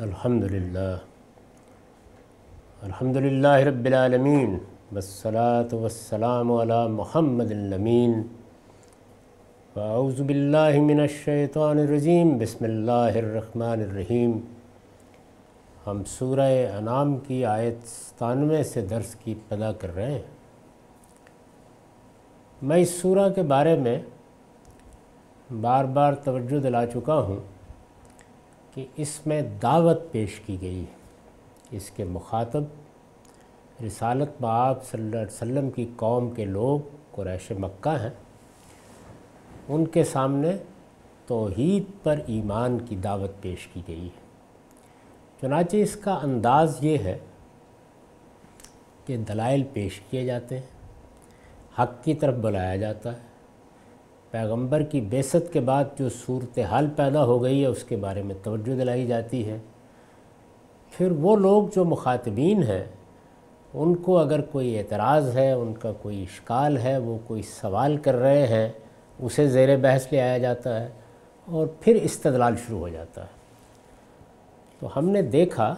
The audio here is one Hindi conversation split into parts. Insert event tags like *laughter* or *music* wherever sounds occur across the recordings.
अल्हम्दुलिल्लाह अल्हम्दुलिल्लाह रब्बिलालमीन वस्सलात वस्सलाम अला मुहम्मदिल्लमीन वाउज़बिल्लिमिनशैतरजीम बसमीम हम सूरह अनाम की आयत सतानवे से दर्स की पदा कर रहे हैं मैं इस सूरह के बारे में बार बार तवज्जो दिला चुका हूँ कि इसमें दावत पेश की गई है इसके मुखातब रिसालत बाब सल्लल्लाहु वसल्लम की कौम के लोग क्रैश मक्का हैं उनके सामने तोहीद पर ईमान की दावत पेश की गई है चुनाचे इसका अंदाज़ ये है कि दलाइल पेश किए जाते हैं हक की तरफ बुलाया जाता है पैगंबर की बेसत के बाद जो सूरत हाल पैदा हो गई है उसके बारे में तवज्जो दिलाई जाती है फिर वो लोग जो मुखातबीन हैं उनको अगर कोई एतराज़ है उनका कोई इश्काल है वो कोई सवाल कर रहे हैं उसे ज़ेर बहस ले आया जाता है और फिर इस्तलाल शुरू हो जाता है तो हमने देखा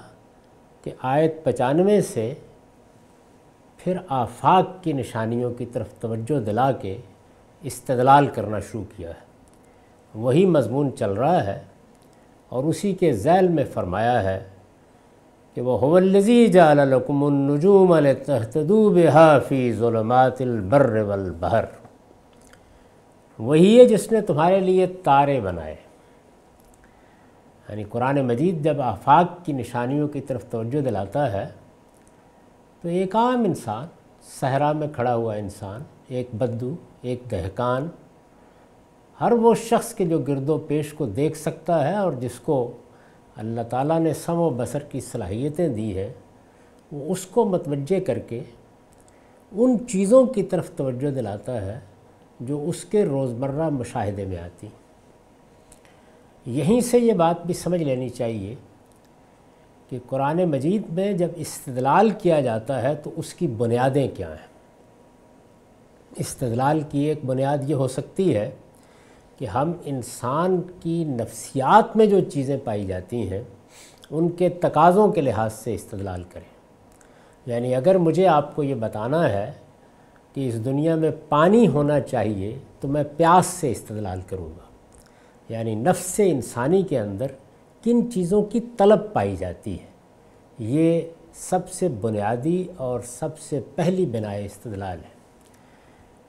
कि आयत पचानवे से फिर आफाक की निशानियों की तरफ तवज्जो दिला के इस्तलाल करना शुरू किया है वही मजमून चल रहा है और उसी के जैल में फरमाया है कि वह हवल्लजी जालकुमनजूम तहतदूब हाफ़ी ज़ुलमातिलबर वलबहर वही है जिसने तुम्हारे लिए तारे बनाए यानी कुरान मजीद जब आफाक की निशानियों की तरफ तोज्जो दिलाता है तो एक आम इंसान सहरा में खड़ा हुआ इंसान एक बद्दू एक दहकान हर वो शख्स के जो गिरदो पेश को देख सकता है और जिसको अल्लाह ताला ने सम व बसर की सलाहियतें दी हैं वो उसको मतवजह करके उन चीज़ों की तरफ तवज्जो दिलाता है जो उसके रोज़मर्रा मुशाहदे में आती यहीं से ये बात भी समझ लेनी चाहिए कि कुरान मजीद में जब इस्तलाल किया जाता है तो उसकी बुनियादें क्या हैं इस्तलाल की एक बुनियाद ये हो सकती है कि हम इंसान की नफ्सियात में जो चीज़ें पाई जाती हैं उनके तकाज़ों के लिहाज से इस्तलाल करें यानी अगर मुझे आपको ये बताना है कि इस दुनिया में पानी होना चाहिए तो मैं प्यास से इस्तलाल करूँगा यानी नफ्स इंसानी के अंदर किन चीज़ों की तलब पाई जाती है ये सबसे बुनियादी और सबसे पहली बिनाए इस्तलाल है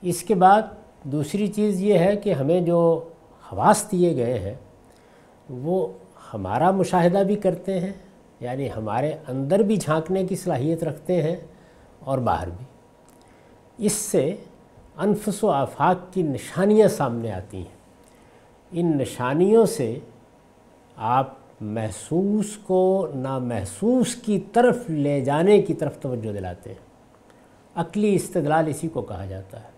इसके बाद दूसरी चीज़ ये है कि हमें जो हवास दिए गए हैं वो हमारा मुशाहिदा भी करते हैं यानी हमारे अंदर भी झांकने की सलाहियत रखते हैं और बाहर भी इससे अनफस व आफाक की निशानियाँ सामने आती हैं इन निशानियों से आप महसूस को नामहसूस की तरफ ले जाने की तरफ तवज्जो दिलाते हैं अकली इस्तलाल इसी को कहा जाता है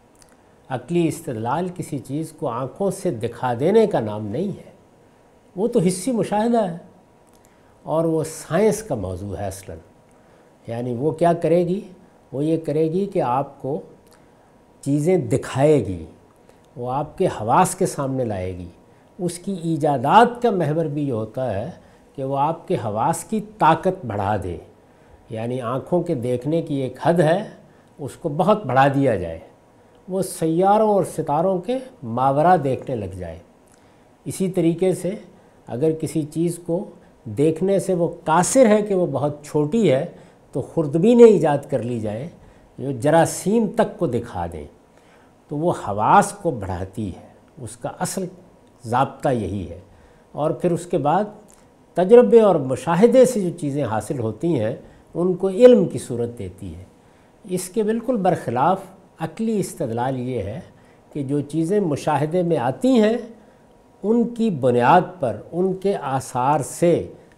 अकली इस्तलाल किसी चीज़ को आँखों से दिखा देने का नाम नहीं है वो तो हिस्सी मुशाहिदा है और वो साइंस का मौजू है असल यानी वो क्या करेगी वो ये करेगी कि आपको चीज़ें दिखाएगी वो आपके हवास के सामने लाएगी उसकी ईजादात का महवर भी ये होता है कि वो आपके हवास की ताकत बढ़ा दे यानी आँखों के देखने की एक हद है उसको बहुत बढ़ा दिया जाए वो सैारों और सितारों के मावरा देखने लग जाए इसी तरीके से अगर किसी चीज़ को देखने से वो कासिर है कि वो बहुत छोटी है तो खुरदबी ने ईजाद कर ली जाए जो जरासीम तक को दिखा दें तो वो हवास को बढ़ाती है उसका असल जबता यही है और फिर उसके बाद तजर्बे और मुशाहदे से जो चीज़ें हासिल होती हैं उनको इल्म की सूरत देती है इसके बिल्कुल बरखिलाफ़ अकली इस्तलाल ये है कि जो चीज़ें मुशाहदे में आती हैं उनकी बुनियाद पर उनके आसार से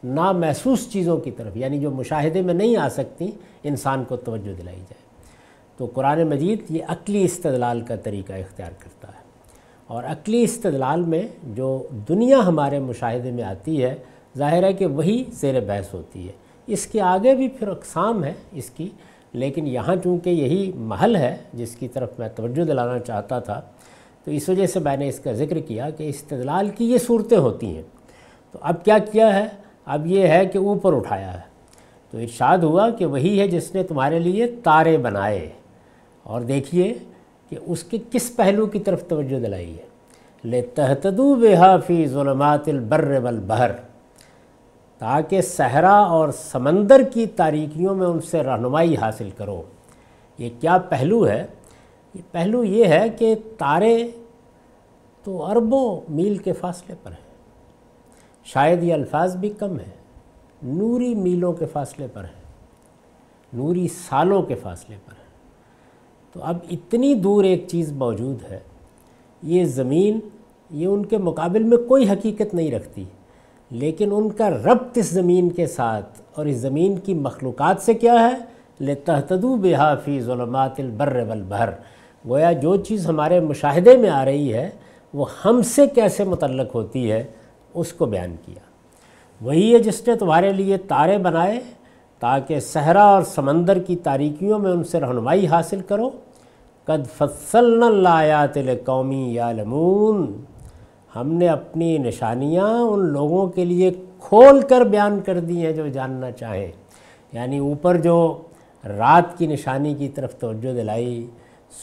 नामहसूस चीज़ों की तरफ यानी जो मुशाहदे में नहीं आ सकती इंसान को तोज्जो दिलाई जाए तो कुरान मजीद ये अकली इस्तलाल का तरीका इख्तियार करता है और अकली इस्तलाल में जो दुनिया हमारे मुशाहदे में आती है ज़ाहिर है कि वही जेर बहस होती है इसके आगे भी फिर अकसाम है इसकी लेकिन यहाँ चूँकि यही महल है जिसकी तरफ मैं तवज्जो दिलाना चाहता था तो इस वजह से मैंने इसका ज़िक्र किया कि इस्तलाल की ये सूरतें होती हैं तो अब क्या किया है अब ये है कि ऊपर उठाया है तो इर्शाद हुआ कि वही है जिसने तुम्हारे लिए तारे बनाए और देखिए कि उसके किस पहलू की तरफ तवज्जो दिलाई है ले तहतदू बेहाफ़ी ज़ुलमातिल बर्र बहर ताकि सहरा और समंदर की तारीकियों में उनसे रहनुमाई हासिल करो ये क्या पहलू है ये पहलू ये है कि तारे तो अरबों मील के फासले पर हैं शायद ये अल्फाज भी कम हैं नूरी मीलों के फासले पर हैं नूरी सालों के फासले पर हैं तो अब इतनी दूर एक चीज़ मौजूद है ये ज़मीन ये उनके मुकाबले में कोई हकीकत नहीं रखती लेकिन उनका रब्त इस ज़मीन के साथ और इस ज़मीन की मखलूक़ से क्या है ले तहतदू बेहाफ़ी ज़ुलमातिलबर बलबर गोया जो चीज़ हमारे मुशाहदे में आ रही है वो हमसे कैसे मुतलक होती है उसको बयान किया वही है जिसने तुम्हारे लिए तारे बनाए ताकि सहरा और समंदर की तारीकियों में उनसे रहनुमाई हासिल करो कद फसल नयात कौमी यालमून हमने अपनी निशानियाँ उन लोगों के लिए खोल कर बयान कर दी हैं जो जानना चाहें यानी ऊपर जो रात की निशानी की तरफ तवज्जो दिलाई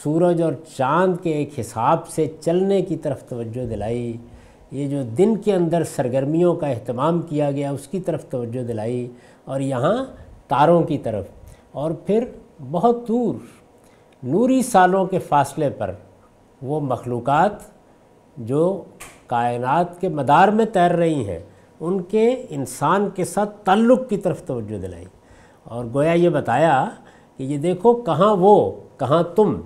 सूरज और चांद के एक हिसाब से चलने की तरफ तवज्जो दिलाई ये जो दिन के अंदर सरगर्मियों का अहतमाम किया गया उसकी तरफ तवज्जो दिलाई और यहाँ तारों की तरफ और फिर बहुत दूर नूरी सालों के फासले पर वो मखलूक़ जो कायनात के मदार में तैर रही हैं उनके इंसान के साथ ताल्लुक़ की तरफ तोज्जो दिलाई और गोया ये बताया कि ये देखो कहाँ वो कहाँ तुम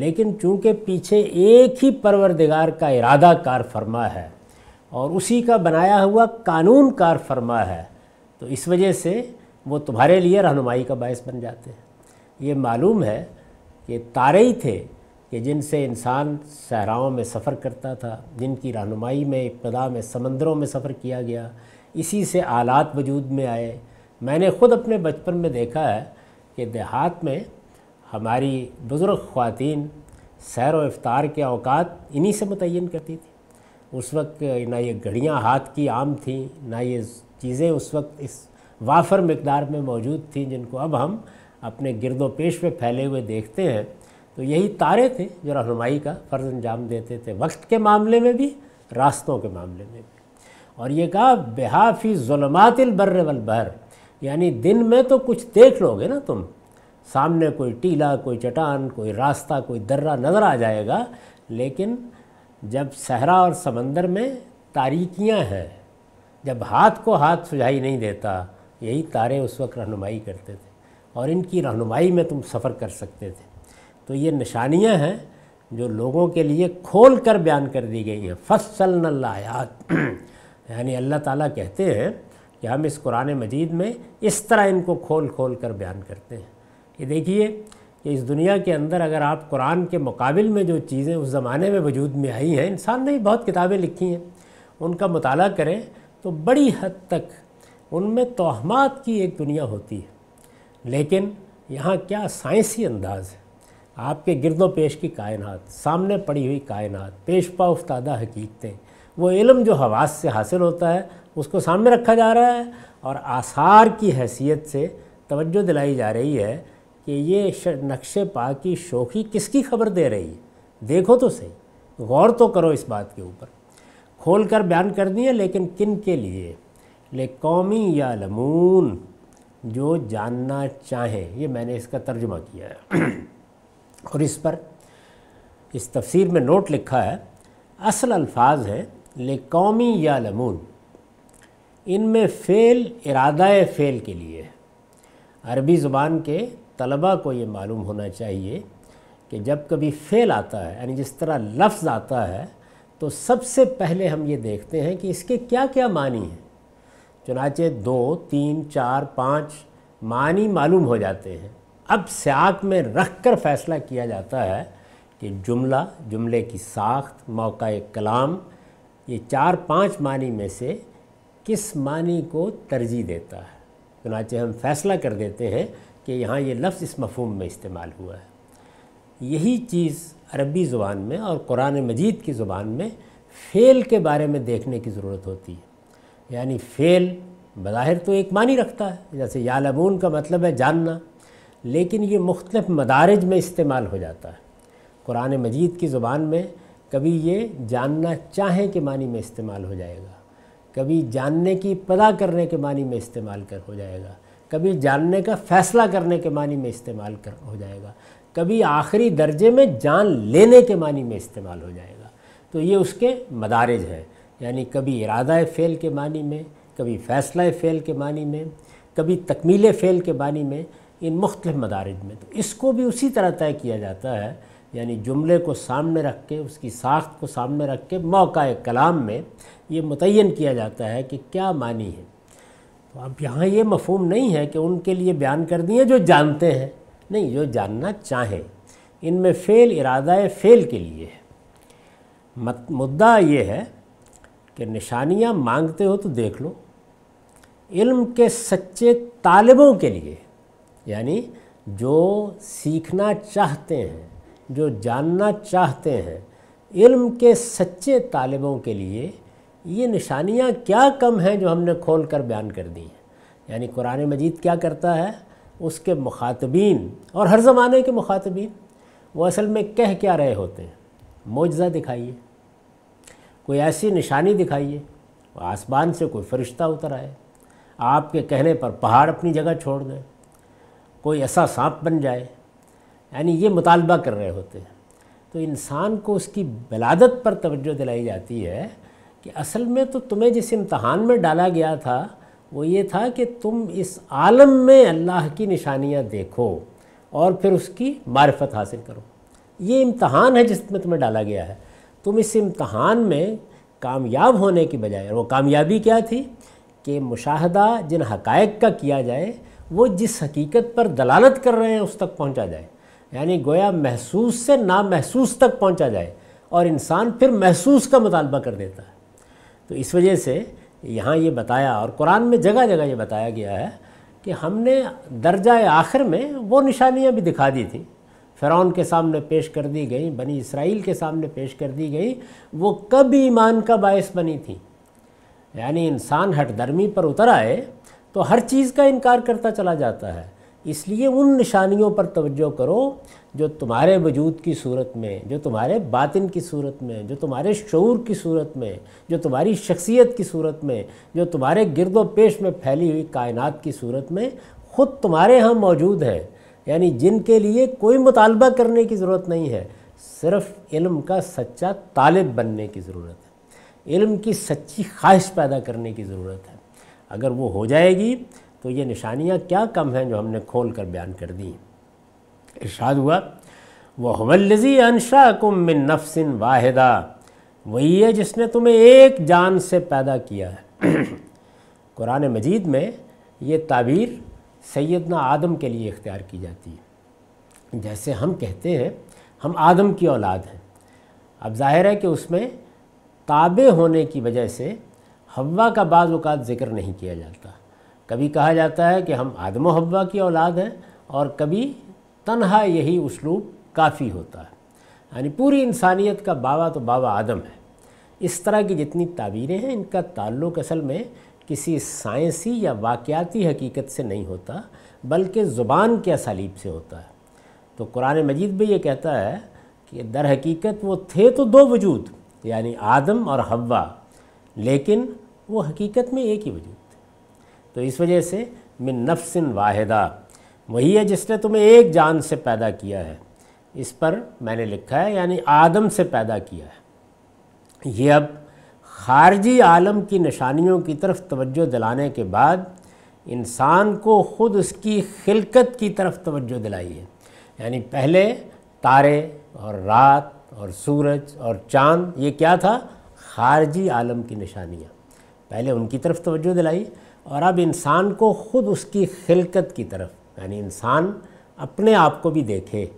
लेकिन चूँकि पीछे एक ही परवरदिगार का इरादा कार फरमा है और उसी का बनाया हुआ कानून कार फरमा है तो इस वजह से वो तुम्हारे लिए रहनुमाई का बायस बन जाते हैं ये मालूम है कि तारे ही थे कि जिनसे इंसान सहराओं में सफ़र करता था जिनकी रहनुमाई में इब्तदा में समंदरों में सफ़र किया गया इसी से आलात वजूद में आए मैंने ख़ुद अपने बचपन में देखा है कि देहात में हमारी बुज़ुर्ग ख़वान सैर व के अवकात इन्हीं से मुतन करती थी उस वक्त ना ये घड़ियाँ हाथ की आम थी ना ये चीज़ें उस वक्त इस वाफर मकदार में मौजूद थी जिनको अब हम अपने गिरदो पेश में फैले हुए देखते हैं तो यही तारे थे जो रहनुमाई का फ़र्ज अंजाम देते थे वक्त के मामले में भी रास्तों के मामले में भी और ये कहा बेहाफ़ी ज़ुलमातिलबर्र वलबहर यानी दिन में तो कुछ देख लोगे ना तुम सामने कोई टीला कोई चटान कोई रास्ता कोई दर्रा नज़र आ जाएगा लेकिन जब सहरा और समंदर में तारीकियां हैं जब हाथ को हाथ सुझाई नहीं देता यही तारे उस वक्त रहनुमाई करते थे और इनकी रहनुमाई में तुम सफ़र कर सकते थे तो ये निशानियाँ हैं जो लोगों के लिए खोल कर बयान कर दी गई हैं फसल नल्लायात *clears throat* यानी अल्लाह ताला कहते हैं कि हम इस कुरान मजीद में इस तरह इनको खोल खोल कर बयान करते हैं ये देखिए कि इस दुनिया के अंदर अगर आप कुरान के मुकाबले में जो चीज़ें उस ज़माने में वजूद में आई हैं इंसान ने बहुत किताबें लिखी हैं उनका मताल करें तो बड़ी हद तक उनमें तोहमात की एक दुनिया होती है लेकिन यहाँ क्या साइंसी अंदाज है आपके गिरदो पेश की कायनात सामने पड़ी हुई कायनात पेश पा उफ्तादा हकीकतें वो इलम जो हवास से हासिल होता है उसको सामने रखा जा रहा है और आसार की हैसियत से तवज्जो दिलाई जा रही है कि ये नक्शे पा की शोखी किसकी खबर दे रही है देखो तो सही गौर तो करो इस बात के ऊपर खोल कर बयान कर दिए लेकिन किन के लिए ले कौमी या लमून जो जानना चाहें ये मैंने इसका तर्जमा किया है *clears throat* और इस पर इस तफसीर में नोट लिखा है असल अल्फाज हैं ले कौमी या लमून इनमें फ़ेल इरादा फ़ेल के लिए है अरबी ज़ुबान के तलबा को ये मालूम होना चाहिए कि जब कभी फ़ेल आता है यानी जिस तरह लफ्ज़ आता है तो सबसे पहले हम ये देखते हैं कि इसके क्या क्या मानी हैं चुनाचे दो तीन चार पाँच मानी मालूम हो जाते हैं अब सियाक में रख कर फैसला किया जाता है कि जुमला जुमले की साख्त मौका कलाम ये चार पांच मानी में से किस मानी को तरजीह देता है चुनाचे हम फैसला कर देते हैं कि यहाँ ये लफ्ज़ इस मफहम में इस्तेमाल हुआ है यही चीज़ अरबी ज़ुबान में और कुरान मजीद की ज़ुबान में फ़ेल के बारे में देखने की ज़रूरत होती है यानी फ़ेल बज़ाहिर तो एक मानी रखता है जैसे यालमून का मतलब है जानना लेकिन ये मुख्तफ मदारज में इस्तेमाल हो जाता है कुरान मजीद की ज़ुबान में कभी ये जानना चाहें के मानी में इस्तेमाल हो जाएगा कभी जानने की पता करने के मानी में इस्तेमाल कर हो जाएगा कभी जानने का फ़ैसला करने के मानी में इस्तेमाल कर हो जाएगा कभी आखिरी दर्जे में जान लेने के मानी में इस्तेमाल हो जाएगा तो ये उसके मदारज हैं यानी कभी इरादा फ़ेल के मानी में कभी फ़ैसला फ़ेल के मानी में कभी तकमील फ़ेल के मानी में इन मुख्तलिफ मदारज में तो इसको भी उसी तरह तय किया जाता है यानी जुमले को सामने रख के उसकी साख्त को सामने रख के मौका कलाम में ये मुतन किया जाता है कि क्या मानी है तो अब यहाँ ये मफहम नहीं है कि उनके लिए बयान कर दिए जो जानते हैं नहीं जो जानना चाहें इनमें फ़ेल इरादा फ़ेल के लिए है मत मुद्दा ये है कि निशानियाँ मांगते हो तो देख लो इल्म के सच्चे तालबों के लिए यानी जो सीखना चाहते हैं जो जानना चाहते हैं इल्म के सच्चे तालिबों के लिए ये निशानियाँ क्या कम हैं जो हमने खोल कर बयान कर दी हैं यानी कुरान मजीद क्या करता है उसके मुखातबीन और हर ज़माने के मुखातबीन वो असल में कह क्या रहे होते हैं मुजज़ा दिखाइए कोई ऐसी निशानी दिखाइए आसमान से कोई फरिश्ता उतर आए आपके कहने पर पहाड़ अपनी जगह छोड़ दें कोई ऐसा सांप बन जाए यानी ये मुतालबा कर रहे होते हैं तो इंसान को उसकी बलादत पर तवज्जो दिलाई जाती है कि असल में तो तुम्हें जिस इम्तहान में डाला गया था वो ये था कि तुम इस आलम में अल्लाह की निशानियाँ देखो और फिर उसकी मारफत हासिल करो ये इम्तहान है जिसमें तुम्हें डाला गया है तुम इस इम्तहान में कामयाब होने की बजाय वो कामयाबी क्या थी कि मुशाहदा जिन हकायक का किया जाए वो जिस हकीकत पर दलालत कर रहे हैं उस तक पहुंचा जाए यानी गोया महसूस से नामहसूस तक पहुंचा जाए और इंसान फिर महसूस का मुतालबा कर देता है तो इस वजह से यहाँ ये बताया और कुरान में जगह जगह ये बताया गया है कि हमने दर्जा आखिर में वो निशानियाँ भी दिखा दी थी फ़िरौन के सामने पेश कर दी गई बनी इसराइल के सामने पेश कर दी गई वो कब ईमान का बायस बनी थी यानी इंसान हटधर्मी पर उतर आए तो हर चीज़ का इनकार करता चला जाता है इसलिए उन निशानियों पर तवज्जो करो जो तुम्हारे वजूद की सूरत में जो तुम्हारे बातिन की सूरत में जो तुम्हारे शौर की सूरत में जो तुम्हारी शख्सियत की सूरत में जो तुम्हारे गिरद पेश में फैली हुई कायनात की सूरत में ख़ुद तुम्हारे यहाँ मौजूद हैं यानी जिनके लिए कोई मुतालबा करने की ज़रूरत नहीं है सिर्फ इल्म का सच्चा तालब बनने की ज़रूरत है इल्म की सच्ची ख्वाहिश पैदा करने की ज़रूरत है अगर वो हो जाएगी तो ये निशानियाँ क्या कम हैं जो हमने खोल कर बयान कर दी इर्शाद हुआ वह हवल्लजी अनशा कुम मिन वाहिदा वही है जिसने तुम्हें एक जान से पैदा किया है *clears throat* कुरान मजीद में ये ताबीर सैदना आदम के लिए इख्तियार की जाती है जैसे हम कहते हैं हम आदम की औलाद हैं अब जाहिर है कि उसमें ताबे होने की वजह से हवा का बाज़ अवत ज़िक्र नहीं किया जाता कभी कहा जाता है कि हम आदम हवा की औलाद हैं और कभी तनहा यही उसलूब काफ़ी होता है यानी पूरी इंसानियत का बाबा तो बाबा आदम है इस तरह की जितनी ताबीरें हैं इनका ताल्लुक असल में किसी साइंसी या वाकियाती हकीकत से नहीं होता बल्कि ज़ुबान के असालीब से होता है तो कुरान मजीद भी ये कहता है कि दर हकीकत वो थे तो दो वजूद यानी आदम और हवा लेकिन वो हकीकत में एक ही वजूद थे तो इस वजह से मैं नफसिन वाहिदा वही है जिसने तुम्हें एक जान से पैदा किया है इस पर मैंने लिखा है यानी आदम से पैदा किया है ये अब खारजी आलम की निशानियों की तरफ तवज्जो दिलाने के बाद इंसान को ख़ुद उसकी खिलकत की तरफ तवज्जो दिलाई है यानी पहले तारे और रात और सूरज और चाँद ये क्या था खारजी आलम की निशानियाँ पहले उनकी तरफ तवज्जो दिलाई और अब इंसान को ख़ुद उसकी खिलकत की तरफ यानी इंसान अपने आप को भी देखे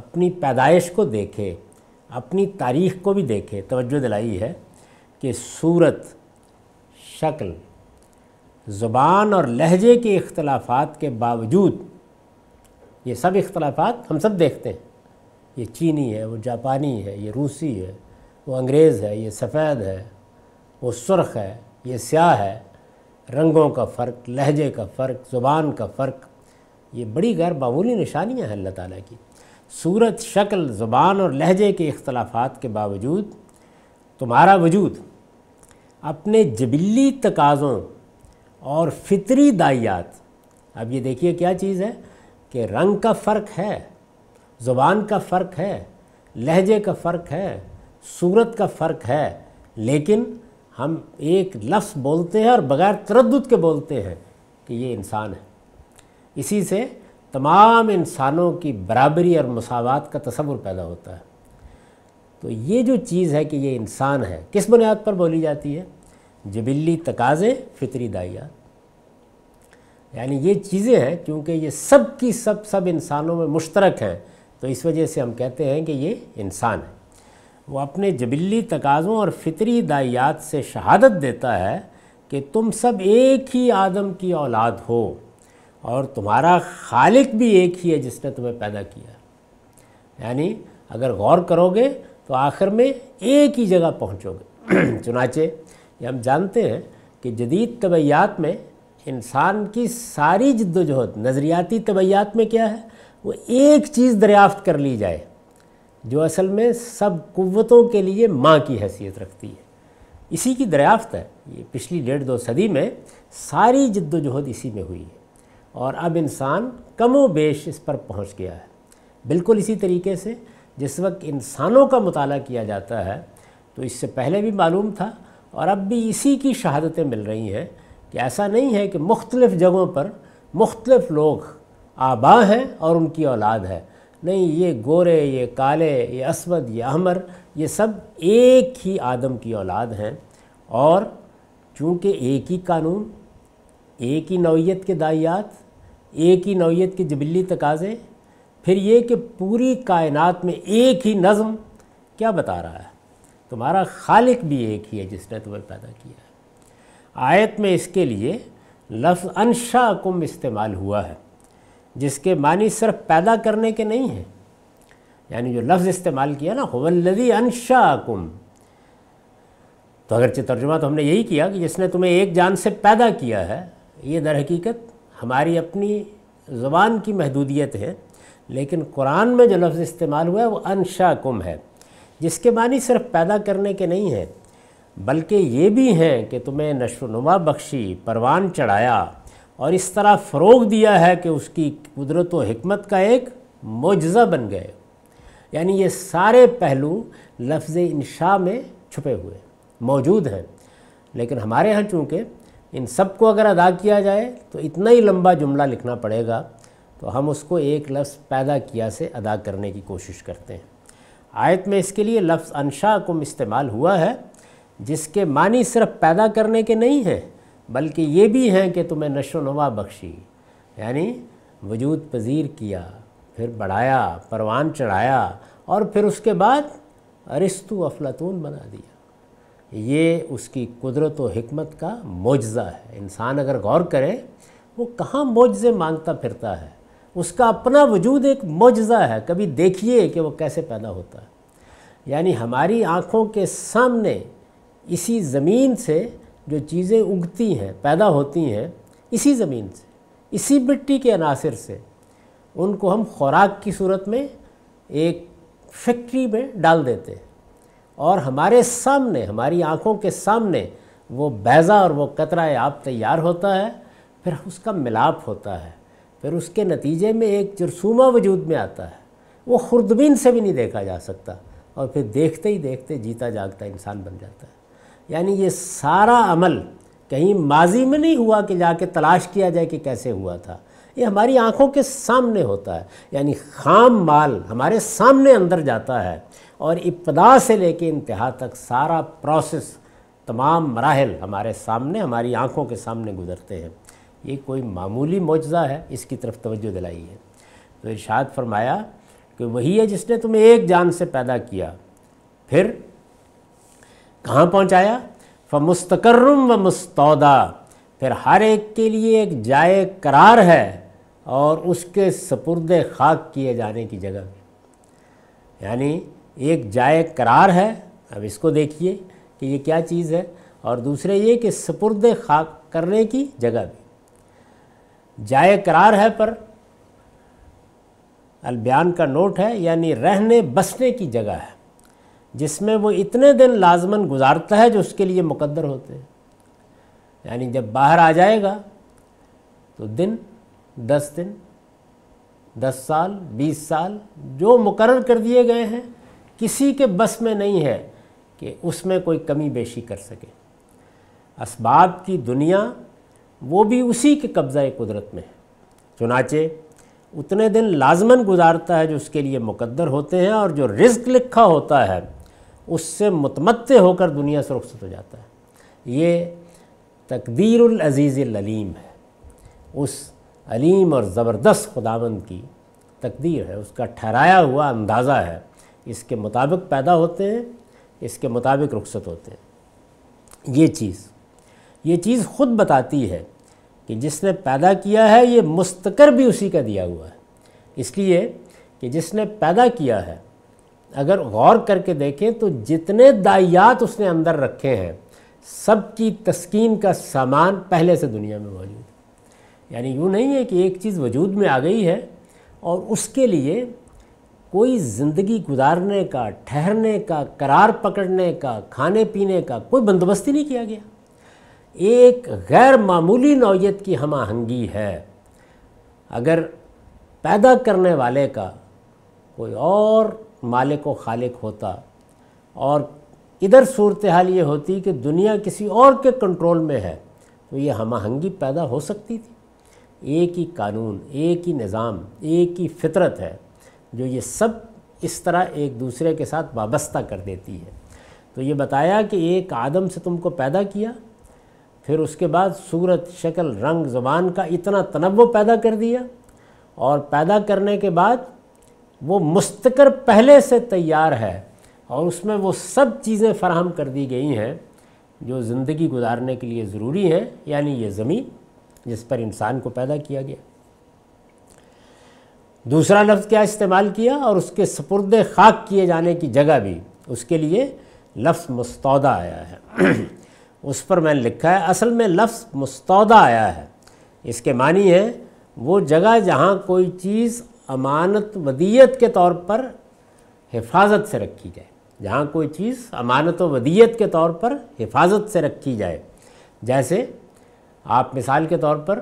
अपनी पैदाइश को देखे अपनी तारीख को भी देखे तवज्जो दिलाई है कि सूरत शक्ल ज़ुबान और लहजे के अख्तलाफात के बावजूद ये सब इख्तलाफात हम सब देखते हैं ये चीनी है वो जापानी है ये रूसी है वो अंग्रेज़ है ये सफ़ेद है वो सुरख है ये स्याह है रंगों का फ़र्क लहजे का फ़र्क ज़ुबान का फ़र्क ये बड़ी गैर मामूली निशानियाँ हैं अल्लाह ताला की सूरत शक्ल ज़ुबान और लहजे के अख्तलाफात के बावजूद तुम्हारा वजूद अपने जबिली तकाज़ों और फितरी दाइयात अब ये देखिए क्या चीज़ है कि रंग का फ़र्क है ज़ुबान का फ़र्क है लहजे का फ़र्क है सूरत का फ़र्क है लेकिन हम एक लफ्ज़ बोलते हैं और बगैर तरद के बोलते हैं कि ये इंसान है इसी से तमाम इंसानों की बराबरी और मसावत का तस्वुर पैदा होता है तो ये जो चीज़ है कि ये इंसान है किस बुनियाद पर बोली जाती है जबिल्ली तकाज़े फितरी दाइया यानी ये चीज़ें हैं क्योंकि ये सब की सब सब इंसानों में मुश्तरक हैं तो इस वजह से हम कहते हैं कि ये इंसान है वो अपने जबिली तकाज़ों और फितरी दायात से शहादत देता है कि तुम सब एक ही आदम की औलाद हो और तुम्हारा खालिक भी एक ही है जिसने तुम्हें पैदा किया यानी अगर गौर करोगे तो आखिर में एक ही जगह पहुँचोगे *clears throat* चुनाचे ये हम जानते हैं कि जदीद तबैयात में इंसान की सारी जद्दोजहद नज़रियाती तबैयात में क्या है वो एक चीज़ दरियाफ़्त कर ली जाए जो असल में सब कुतों के लिए माँ की हैसियत रखती है इसी की दरियाफ्त है ये पिछली डेढ़ दो सदी में सारी जद्दोजहद इसी में हुई है और अब इंसान कमो बेश इस पर पहुँच गया है बिल्कुल इसी तरीके से जिस वक्त इंसानों का मताल किया जाता है तो इससे पहले भी मालूम था और अब भी इसी की शहादतें मिल रही हैं कि ऐसा नहीं है कि मुख्तलिफ़ जगहों पर मुख्तलिफ़ लोग आबा हैं और उनकी औलाद है नहीं ये गोरे ये काले ये असवद ये अहमर ये सब एक ही आदम की औलाद हैं और चूँकि एक ही कानून एक ही नौीयत के दाइयात एक ही नौीयत के जबिली तकाजे फिर ये कि पूरी कायनात में एक ही नज़म क्या बता रहा है तुम्हारा खालिक भी एक ही है जिसने तुम्हें पैदा किया है आयत में इसके लिए लफ्ज़ अनशा कुम इस्तेमाल हुआ है जिसके मानी सिर्फ पैदा करने के नहीं हैं यानी जो लफ्ज़ इस्तेमाल किया ना हवल्लदी अनशाकुम तो अगरचे तर्जुमा तो हमने यही किया कि जिसने तुम्हें एक जान से पैदा किया है ये दर हकीकत हमारी अपनी ज़बान की महदूदियत है लेकिन कुरान में जो लफ्ज़ इस्तेमाल हुआ है वो अनशाकुम है जिसके मानी सिर्फ पैदा करने के नहीं हैं बल्कि ये भी हैं कि तुम्हें नशोनुमा बख्शी परवान चढ़ाया और इस तरह फ़रोग दिया है कि उसकी कुदरत व हमत का एक मुजज़ा बन गए यानी ये सारे पहलू लफ्ज़ इंशा में छुपे हुए मौजूद हैं लेकिन हमारे यहाँ चूँकि इन सब को अगर अदा किया जाए तो इतना ही लंबा जुमला लिखना पड़ेगा तो हम उसको एक लफ्ज़ पैदा किया से अदा करने की कोशिश करते हैं आयत में इसके लिए लफ्ज़ अनशा कुम इस्तेमाल हुआ है जिसके मानी सिर्फ पैदा करने के नहीं हैं बल्कि ये भी हैं कि तुम्हें नशो नवा बख्शी यानी वजूद पजीर किया फिर बढ़ाया परवान चढ़ाया और फिर उसके बाद अरिस्तु अफलातून बना दिया ये उसकी कुदरत व हमत का मुजज़ा है इंसान अगर गौर करे वो कहाँ मुजज़े मांगता फिरता है उसका अपना वजूद एक मुजज़ा है कभी देखिए कि वो कैसे पैदा होता है यानी हमारी आँखों के सामने इसी ज़मीन से जो चीज़ें उगती हैं पैदा होती हैं इसी ज़मीन से इसी मिट्टी के अनासर से उनको हम खुराक की सूरत में एक फैक्ट्री में डाल देते हैं और हमारे सामने हमारी आँखों के सामने वो बैज़ा और वो कतरा आप तैयार होता है फिर उसका मिलाप होता है फिर उसके नतीजे में एक जरसूमा वजूद में आता है वो खुरदबीन से भी नहीं देखा जा सकता और फिर देखते ही देखते जीता जागता इंसान बन जाता है यानी ये सारा अमल कहीं माजी में नहीं हुआ कि जाके तलाश किया जाए कि कैसे हुआ था ये हमारी आंखों के सामने होता है यानी खाम माल हमारे सामने अंदर जाता है और इब्तदा से लेके इंतहा तक सारा प्रोसेस तमाम मराहल हमारे सामने हमारी आंखों के सामने गुजरते हैं ये कोई मामूली मुआजा है इसकी तरफ तवज्जो दिलाई है तो इर्शाद फरमाया कि वही है जिसने तुम्हें एक जान से पैदा किया फिर कहाँ पहुँचाया फ मुस्तकर्रम व मुस्तौदा फिर हर एक के लिए एक जाए करार है और उसके सपुर्द खाक किए जाने की जगह यानी एक जाए करार है अब इसको देखिए कि ये क्या चीज़ है और दूसरे ये कि सपुर्द खाक करने की जगह भी जाए करार है पर बयान का नोट है यानी रहने बसने की जगह है जिसमें वो इतने दिन लाजमन गुजारता है जो उसके लिए मुकद्दर होते हैं यानी जब बाहर आ जाएगा तो दिन दस दिन दस साल बीस साल जो मुकर कर दिए गए हैं किसी के बस में नहीं है कि उसमें कोई कमी बेशी कर सके इसबाब की दुनिया वो भी उसी के कब्ज़ा कुदरत में है चुनाचे उतने दिन लाजमन गुजारता है जो उसके लिए मुकद्दर होते हैं और जो रिज्क लिखा होता है उससे मतमत्ते होकर दुनिया से रुखसत हो जाता है ये तकदीर अज़ीज़ है उस अलीम और ज़बरदस्त खुदावंद की तकदीर है उसका ठहराया हुआ अंदाज़ा है इसके मुताबिक पैदा होते हैं इसके मुताबिक रुखसत होते हैं ये चीज़ ये चीज़ ख़ुद बताती है कि जिसने पैदा किया है ये मुस्तकर भी उसी का दिया हुआ है इसलिए कि जिसने पैदा किया है अगर गौर करके देखें तो जितने दायात उसने अंदर रखे हैं सबकी तस्कीन का सामान पहले से दुनिया में मौजूद है यानी यूँ नहीं है कि एक चीज़ वजूद में आ गई है और उसके लिए कोई ज़िंदगी गुजारने का ठहरने का करार पकड़ने का खाने पीने का कोई बंदोबस्त ही नहीं किया गया एक गैर मामूली नौीयत की हम आहंगी है अगर पैदा करने वाले का कोई और मालिक व खालिक होता और इधर सूरत हाल ये होती कि दुनिया किसी और के कंट्रोल में है तो ये हम आहंगी पैदा हो सकती थी एक ही कानून एक ही निज़ाम एक ही फितरत है जो ये सब इस तरह एक दूसरे के साथ वाबस्ता कर देती है तो ये बताया कि एक आदम से तुमको पैदा किया फिर उसके बाद सूरत शक्ल रंग ज़बान का इतना तनव पैदा कर दिया और पैदा करने के बाद वो मुस्तकर पहले से तैयार है और उसमें वो सब चीज़ें फराहम कर दी गई हैं जो ज़िंदगी गुजारने के लिए ज़रूरी हैं यानी ये ज़मीन जिस पर इंसान को पैदा किया गया दूसरा लफ्ज़ क्या इस्तेमाल किया और उसके सपुर्द खाक किए जाने की जगह भी उसके लिए लफ्ज़ मुस्तौदा आया है *clears throat* उस पर मैंने लिखा है असल में लफ्ज़ मुस्तौदा आया है इसके मानी है वो जगह जहाँ कोई चीज़ अमानत वदीयत के तौर पर हिफाजत से रखी जाए जहाँ कोई चीज़ अमानत व वदीयत के तौर पर हिफाजत से रखी जाए जैसे आप मिसाल के तौर पर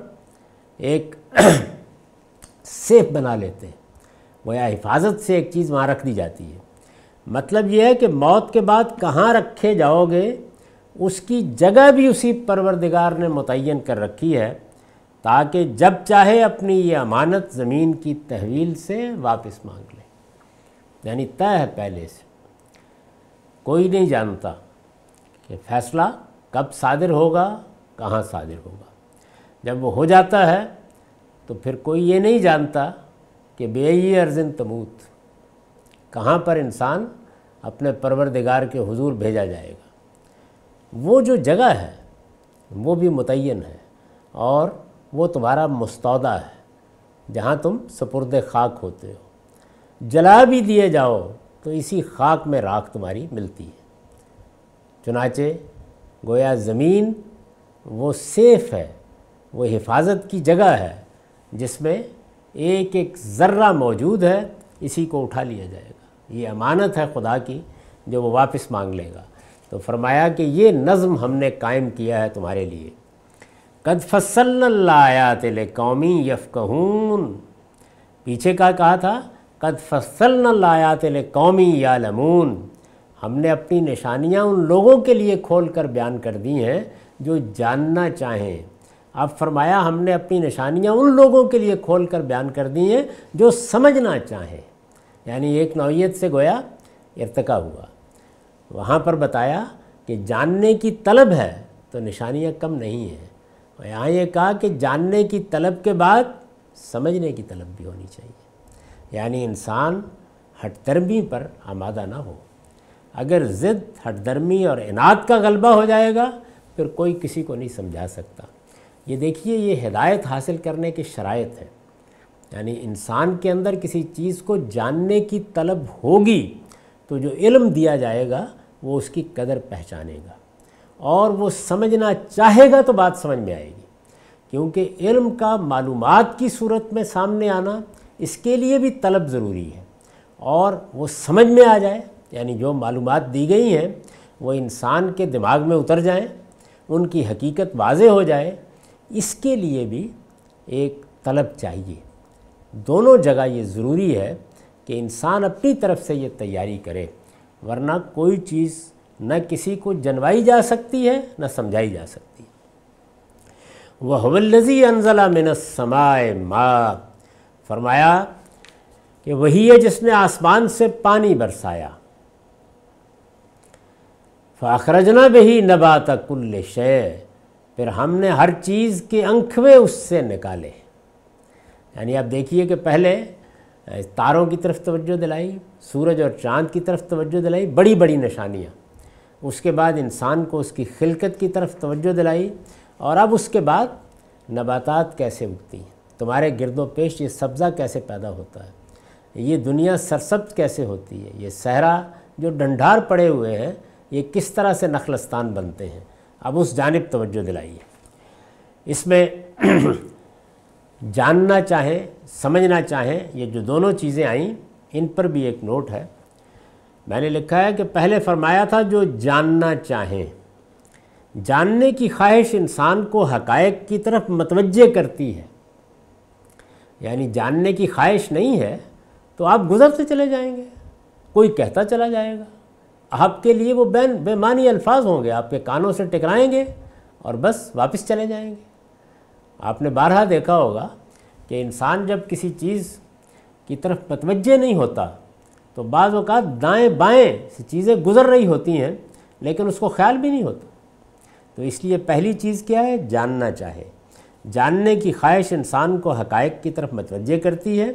एक *clears throat* सेफ़ बना लेते हैं वो या हिफाजत से एक चीज़ वहाँ रख दी जाती है मतलब यह है कि मौत के बाद कहाँ रखे जाओगे उसकी जगह भी उसी परवरदिगार ने मुतन कर रखी है ताकि जब चाहे अपनी ये अमानत ज़मीन की तहवील से वापस मांग लें यानी तय है पहले से कोई नहीं जानता कि फैसला कब सादिर होगा कहाँ सादिर होगा जब वो हो जाता है तो फिर कोई ये नहीं जानता कि बेई अर्जन तमूत कहाँ पर इंसान अपने परवरदिगार के हुजूर भेजा जाएगा वो जो जगह है वो भी मुतन है और वो तुम्हारा मुस्तौदा है जहाँ तुम सपुरद खाक होते हो जला भी दिए जाओ तो इसी खाक में राख तुम्हारी मिलती है चुनाचे गोया ज़मीन वो सेफ़ है वो हिफाजत की जगह है जिसमें एक एक ज़र्रा मौजूद है इसी को उठा लिया जाएगा ये अमानत है खुदा की जो वो वापस मांग लेगा तो फरमाया कि ये नज़म हमने कायम किया है तुम्हारे लिए कद फसलनायात कौमी यफ़ून पीछे का कहा था कद फसलनायात कौमी यालमून हमने अपनी निशानियाँ उन लोगों के लिए खोल कर बयान कर दी हैं जो जानना चाहें अब फरमाया हमने अपनी निशानियाँ उन लोगों के लिए खोल कर बयान कर दी हैं जो समझना चाहें यानी एक नौीयत से गोया इरतका हुआ वहाँ पर बताया कि जानने की तलब है तो निशानियाँ कम नहीं हैं એ આએ કહા કે જાનને કી તલબ કે બાદ સમજને કી તલબ ભી હોની ચાહીએ. યાની ઇન્સાન હટદર્મી પર આમાદા ન હો. અગર જિદ હટદર્મી ઓર ઇનાદ કા ગલબા હો જાયેગા, ફિર કોઈ કિસી કો નહી સમજા સકતા. યે દેખીએ યે હિદાયત હાસિલ કરને કે શરાએત હૈ. યાની ઇન્સાન કે અંદર કિસી ચીઝ કો જાનને કી તલબ હોગી, તો જો ઇлм દિયા જાયેગા વો ઉસકી કદર પહેચાનેગા. और वो समझना चाहेगा तो बात समझ में आएगी क्योंकि इल्म का मालूम की सूरत में सामने आना इसके लिए भी तलब ज़रूरी है और वो समझ में आ जाए यानी जो मालूम दी गई हैं वो इंसान के दिमाग में उतर जाएं उनकी हकीकत वाज हो जाए इसके लिए भी एक तलब चाहिए दोनों जगह ये ज़रूरी है कि इंसान अपनी तरफ से ये तैयारी करे वरना कोई चीज़ न किसी को जनवाई जा सकती है न समझाई जा सकती है वह वल्लजी अनजला मिन समाय मा फरमाया कि वही है जिसने आसमान से पानी बरसाया फ़ाखरजना बही नबात कुल्ल शय फिर हमने हर चीज़ के अंखवे उससे निकाले यानी आप देखिए कि पहले तारों की तरफ तवज्जो दिलाई सूरज और चांद की तरफ तवज्जो दिलाई बड़ी बड़ी निशानियाँ उसके बाद इंसान को उसकी खिलकत की तरफ तवज्जो दिलाई और अब उसके बाद नबातात कैसे उगती हैं तुम्हारे गिरदो पेश ये सब्ज़ा कैसे पैदा होता है ये दुनिया सरसब्ज कैसे होती है ये सहरा जो डंडार पड़े हुए हैं ये किस तरह से नखलस्तान बनते हैं अब उस जानब तवज्जो दिलाइए इसमें *clears throat* जानना चाहें समझना चाहें ये जो दोनों चीज़ें आईं इन पर भी एक नोट है मैंने लिखा है कि पहले फरमाया था जो जानना चाहें जानने की ख्वाहिश इंसान को हकायक की तरफ मतवजह करती है यानी जानने की ख्वाहिश नहीं है तो आप गुज़रते चले जाएंगे कोई कहता चला जाएगा आपके लिए वो बैन बेमानी अल्फाज होंगे आपके कानों से टकराएंगे और बस वापस चले जाएंगे आपने बारहा देखा होगा कि इंसान जब किसी चीज़ की तरफ मतवजह नहीं होता तो बाज़ अवत दाएँ बाएँ से चीज़ें गुजर रही होती हैं लेकिन उसको ख्याल भी नहीं होता तो इसलिए पहली चीज़ क्या है जानना चाहे जानने की ख्वाहिश इंसान को हकायक की तरफ मतवजह करती है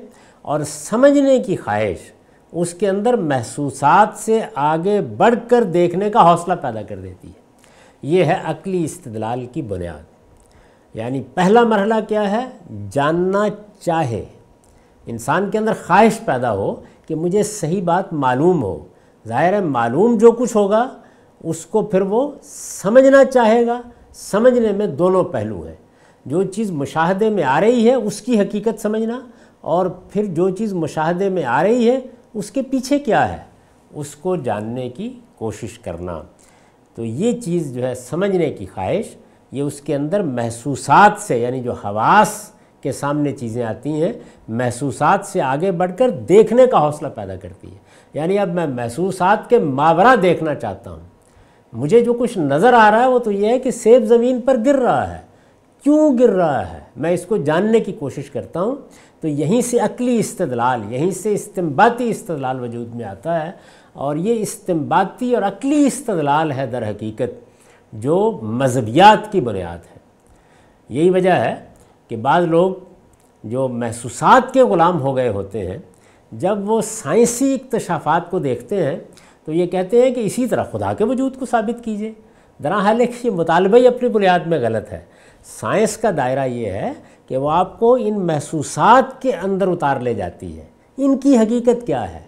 और समझने की ख्वाहिश उसके अंदर महसूसात से आगे बढ़ कर देखने का हौसला पैदा कर देती है ये है अकली इस्तदलाल की बुनियाद यानी पहला मरहला क्या है जानना चाहे इंसान के अंदर ख्वाहिश पैदा हो कि मुझे सही बात मालूम हो ज़ाहिर है मालूम जो कुछ होगा उसको फिर वो समझना चाहेगा समझने में दोनों पहलू हैं जो चीज़ मुशाहदे में आ रही है उसकी हकीकत समझना और फिर जो चीज़ मुशाहदे में आ रही है उसके पीछे क्या है उसको जानने की कोशिश करना तो ये चीज़ जो है समझने की ख्वाहिश ये उसके अंदर महसूसात से यानी जो हवास के सामने चीज़ें आती हैं महसूसात से आगे बढ़कर देखने का हौसला पैदा करती है यानी अब मैं महसूसात के मावरा देखना चाहता हूँ मुझे जो कुछ नज़र आ रहा है वो तो ये है कि सेब ज़मीन पर गिर रहा है क्यों गिर रहा है मैं इसको जानने की कोशिश करता हूँ तो यहीं से अकली इस्तलाल यहीं से इस्तम्बाती इस्तलाल वजूद में आता है और ये इस्तम्बाती और अकली इस्तलाल है दर हकीकत जो मजहबियात की बुनियाद है यही वजह है कि बाद लोग जो महसूसात के ग़ुलाम हो गए होते हैं जब वो साइंसी इकतशाफात को देखते हैं तो ये कहते हैं कि इसी तरह खुदा के वजूद को साबित कीजिए दरा हाल ये मुतालबा ही अपनी बुनियाद में गलत है साइंस का दायरा ये है कि वो आपको इन महसूसात के अंदर उतार ले जाती है इनकी हकीकत क्या है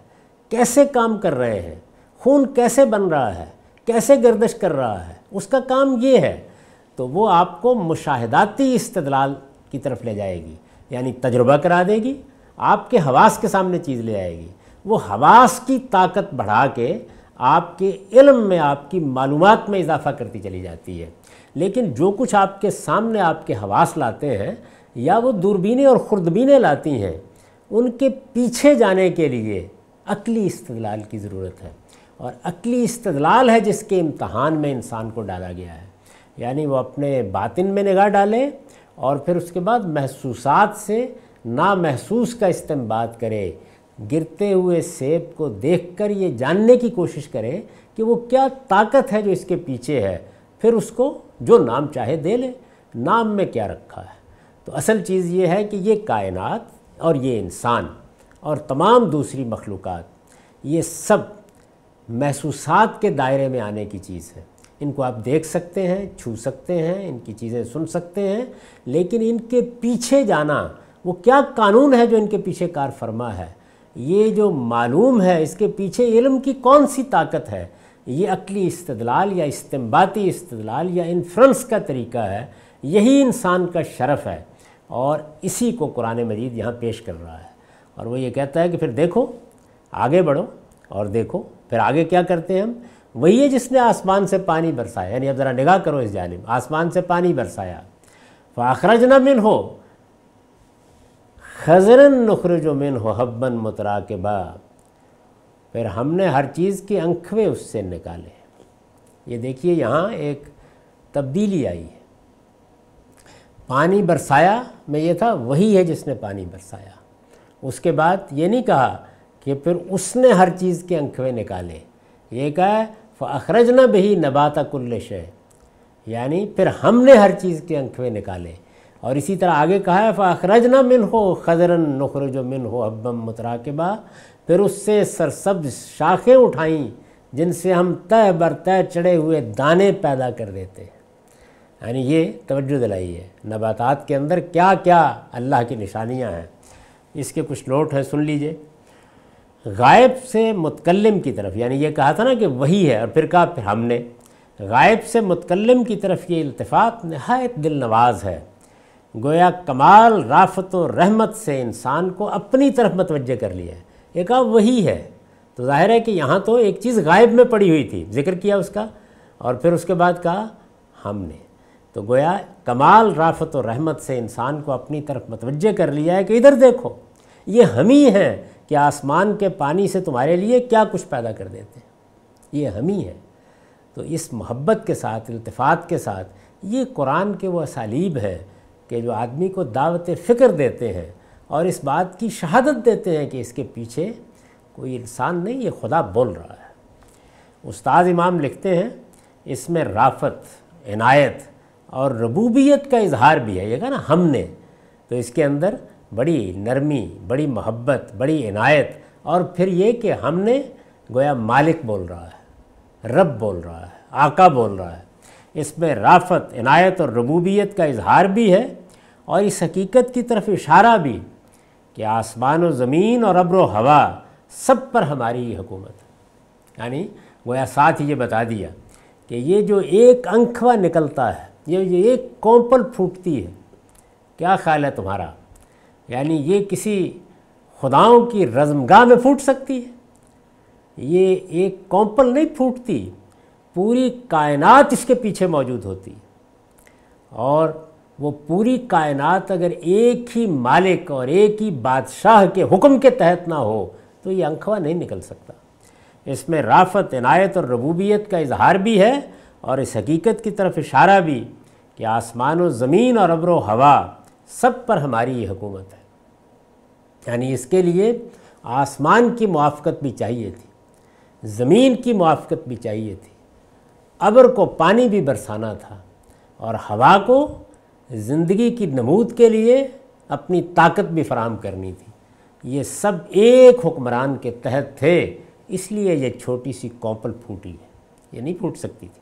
कैसे काम कर रहे हैं खून कैसे बन रहा है कैसे गर्दश कर रहा है उसका काम ये है तो वो आपको मुशाहदाती इस्तलाल की तरफ ले जाएगी यानी तजुर्बा करा देगी आपके हवास के सामने चीज़ ले आएगी वो हवास की ताकत बढ़ा के आपके इल्म में आपकी मालूम में इजाफा करती चली जाती है लेकिन जो कुछ आपके सामने आपके हवास लाते हैं या वो दूरबीनें और ख़ुरदबीने लाती हैं उनके पीछे जाने के लिए अकली इस्तलाल की ज़रूरत है और अकली इस्तलाल है जिसके इम्तहान में इंसान को डाला गया है यानी वो अपने बातिन में निगाह डालें और फिर उसके बाद महसूसात से नामहसूस का इस्तेमाल करे गिरते हुए सेब को देखकर ये जानने की कोशिश करे कि वो क्या ताकत है जो इसके पीछे है फिर उसको जो नाम चाहे दे ले नाम में क्या रखा है तो असल चीज़ ये है कि ये कायनात और ये इंसान और तमाम दूसरी मखलूक़ात ये सब महसूसात के दायरे में आने की चीज़ है इनको आप देख सकते हैं छू सकते हैं इनकी चीज़ें सुन सकते हैं लेकिन इनके पीछे जाना वो क्या कानून है जो इनके पीछे कार फरमा है ये जो मालूम है इसके पीछे इलम की कौन सी ताकत है ये अकली इस्तलाल या इस्तम्बाती इस्तलाल या इन्फ्रेंस का तरीका है यही इंसान का शरफ है और इसी को कुरान मजीद यहाँ पेश कर रहा है और वो ये कहता है कि फिर देखो आगे बढ़ो और देखो फिर आगे क्या करते हैं हम वही है जिसने आसमान से पानी बरसाया यानी अब ज़रा निगाह करो इस जानब आसमान से पानी बरसाया फ़ाखरज न मिन हो खजरन जो मिन हो हब्बन बा फिर हमने हर चीज़ के अंखवे उससे निकाले ये देखिए यहाँ एक तब्दीली आई है पानी बरसाया में ये था वही है जिसने पानी बरसाया उसके बाद ये नहीं कहा कि फिर उसने हर चीज़ के अंखवे निकाले ये कहा फ अखरज न बही नबाता कुल्ल शय यानी फिर हमने हर चीज़ के अंकवे निकाले और इसी तरह आगे कहा है फ़रजना मिन हो खजरन जो मिन हो अब्बम मुतराकबा फिर उससे सरसब्ज शाखें उठाईं जिनसे हम तय बर तय चढ़े हुए दाने पैदा कर देते हैं यानी ये तवज्जो दिलाई है नबातात के अंदर क्या क्या अल्लाह की निशानियाँ हैं इसके कुछ नोट हैं सुन लीजिए गायब से मुतकलम की तरफ यानी ये कहा था ना कि वही है और फिर कहा फिर हमने गायब से मुतकलम की तरफ ये इल्तफ़ात नहायत दिल नवाज है गोया कमाल राफत और रहमत से इंसान को अपनी तरफ मतवज कर लिया है ये कहा वही है तो जाहिर है कि यहाँ तो एक चीज़ गायब में पड़ी हुई थी जिक्र किया उसका और फिर उसके बाद कहा हमने तो गोया कमाल राफत और रहमत से इंसान को अपनी तरफ मतवज कर लिया है कि इधर देखो ये हम ही हैं कि आसमान के पानी से तुम्हारे लिए क्या कुछ पैदा कर देते हैं ये हम ही हैं तो इस मोहब्बत के साथ इल्तफात के साथ ये कुरान के वो असालीब हैं कि जो आदमी को दावत फ़िक्र देते हैं और इस बात की शहादत देते हैं कि इसके पीछे कोई इंसान नहीं ये खुदा बोल रहा है उस्ताद इमाम लिखते हैं इसमें राफत इनायत और रबूबियत का इजहार भी है ये कहा ना हमने तो इसके अंदर बड़ी नरमी बड़ी मोहब्बत बड़ी इनायत और फिर ये कि हमने गोया मालिक बोल रहा है रब बोल रहा है आका बोल रहा है इसमें राफत इनायत और रबूबियत का इजहार भी है और इस हकीकत की तरफ इशारा भी कि आसमान और ज़मीन और अब्र हवा सब पर हमारी ही हुकूमत है यानी गोया साथ ही ये बता दिया कि ये जो एक अंखवा निकलता है ये जो एक कौंपल फूटती है क्या ख्याल है तुम्हारा यानी ये किसी खुदाओं की रजमगाह में फूट सकती है ये एक कॉम्पल नहीं फूटती पूरी कायनात इसके पीछे मौजूद होती है और वो पूरी कायनात अगर एक ही मालिक और एक ही बादशाह के हुक्म के तहत ना हो तो ये अंखवा नहीं निकल सकता इसमें राफत इनायत और रबूबियत का इजहार भी है और इस हकीकत की तरफ इशारा भी कि आसमान व ज़मीन और अबर हवा सब पर हमारी ये हुकूमत है यानी इसके लिए आसमान की मुआफ़त भी चाहिए थी ज़मीन की मुआफ़त भी चाहिए थी अबर को पानी भी बरसाना था और हवा को ज़िंदगी की नमूद के लिए अपनी ताकत भी फराम करनी थी ये सब एक हुक्मरान के तहत थे इसलिए ये छोटी सी कौपल फूटी है ये नहीं फूट सकती थी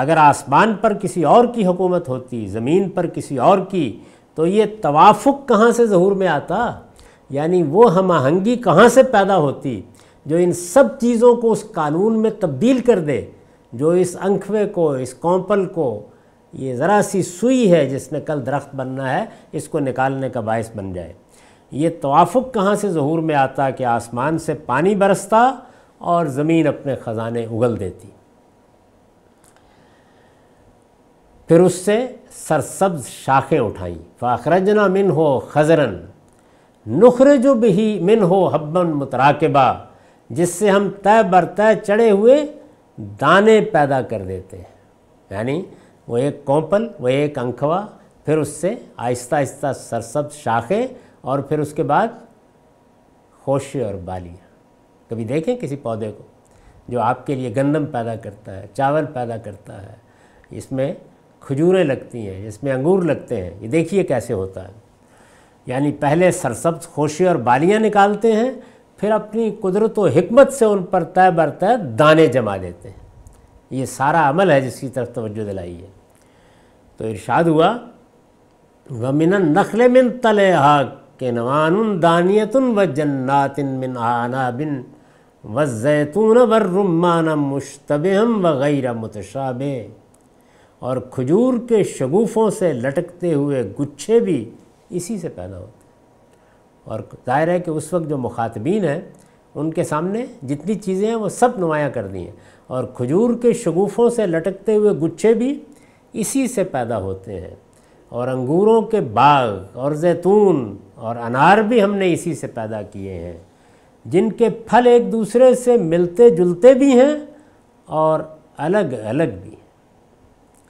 अगर आसमान पर किसी और की हुकूमत होती ज़मीन पर किसी और की तो ये तवाफ़ुक कहाँ से ज़हूर में आता यानी वो हम आहंगी कहाँ से पैदा होती जो इन सब चीज़ों को उस कानून में तब्दील कर दे जो इस अंखवे को इस कौपल को ये ज़रा सी सुई है जिसने कल दरख्त बनना है इसको निकालने का बायस बन जाए ये तोाफ़ुक कहाँ से जहूर में आता कि आसमान से पानी बरसता और ज़मीन अपने ख़जाने उगल देती फिर उससे सरसब्ज शाखें उठाई फ़ाखरजना मिन हो खजरन जो भी मिन हो हब्बन मुतराकबा जिससे हम तय बर तय चढ़े हुए दाने पैदा कर देते हैं यानी वो एक कौपल वो एक अंखवा फिर उससे आहिस्ता आहिस्ता सरसब शाखें और फिर उसके बाद खोशे और बालियाँ कभी देखें किसी पौधे को जो आपके लिए गंदम पैदा करता है चावल पैदा करता है इसमें खजूरें लगती हैं इसमें अंगूर लगते हैं ये देखिए कैसे होता है यानी पहले सरसब्ज खोशी और बालियाँ निकालते हैं फिर अपनी कुदरत व हमत से उन पर तय बर तय दाने जमा देते हैं ये सारा अमल है जिसकी तरफ तवज्जो दिलाई है तो इरशाद हुआ वमिन नखल मिन तले हा के नवान दानियतन व जन्नातिन मिन आना बिन व जैतून व रुमान मुशतबम व गैर मुतशाबे और खजूर के शगुफ़ों से लटकते हुए गुच्छे भी इसी से पैदा होते है और ज़ाहिर है कि उस वक्त जो मुखातबीन हैं उनके सामने जितनी चीज़ें हैं वो सब नुमाया कर दी हैं और खजूर के शगुफ़ों से लटकते हुए गुच्छे भी इसी से पैदा होते हैं और अंगूरों के बाग और जैतून और अनार भी हमने इसी से पैदा किए हैं जिनके फल एक दूसरे से मिलते जुलते भी हैं और अलग अलग भी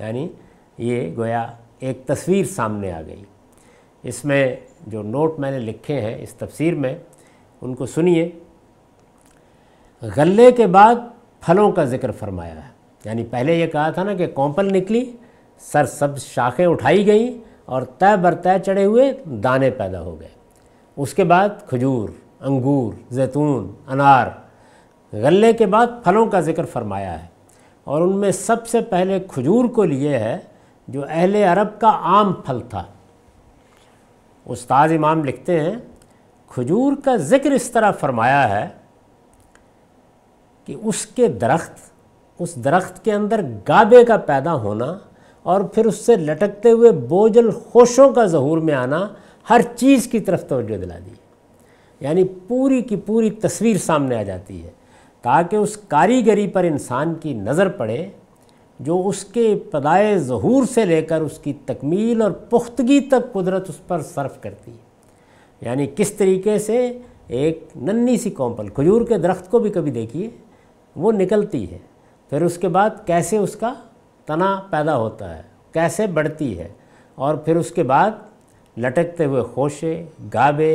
यानी ये गोया एक तस्वीर सामने आ गई इसमें जो नोट मैंने लिखे हैं इस तफसीर में उनको सुनिए गले के बाद फलों का जिक्र फरमाया है यानी पहले ये कहा था ना कि कौपल निकली सर सब शाखें उठाई गई और तय बर तय चढ़े हुए दाने पैदा हो गए उसके बाद खजूर अंगूर जैतून अनार गले के बाद फलों का जिक्र फरमाया है और उनमें सबसे पहले खजूर को लिए है जो अहले अरब का आम फल था उस्ताद इमाम लिखते हैं खजूर का ज़िक्र इस तरह फरमाया है कि उसके दरख्त उस दरख्त के अंदर गाबे का पैदा होना और फिर उससे लटकते हुए बोझल होशों का जहूर में आना हर चीज़ की तरफ तोज्जो दिला दी यानी पूरी की पूरी तस्वीर सामने आ जाती है ताकि उस कारीगरी पर इंसान की नज़र पड़े जो उसके पदाए जहूर से लेकर उसकी तकमील और पुख्तगी तक कुदरत उस पर सर्फ करती है यानी किस तरीके से एक नन्ही सी कौम्पल खजूर के दरख्त को भी कभी देखिए वो निकलती है फिर उसके बाद कैसे उसका तना पैदा होता है कैसे बढ़ती है और फिर उसके बाद लटकते हुए खोशे गाबे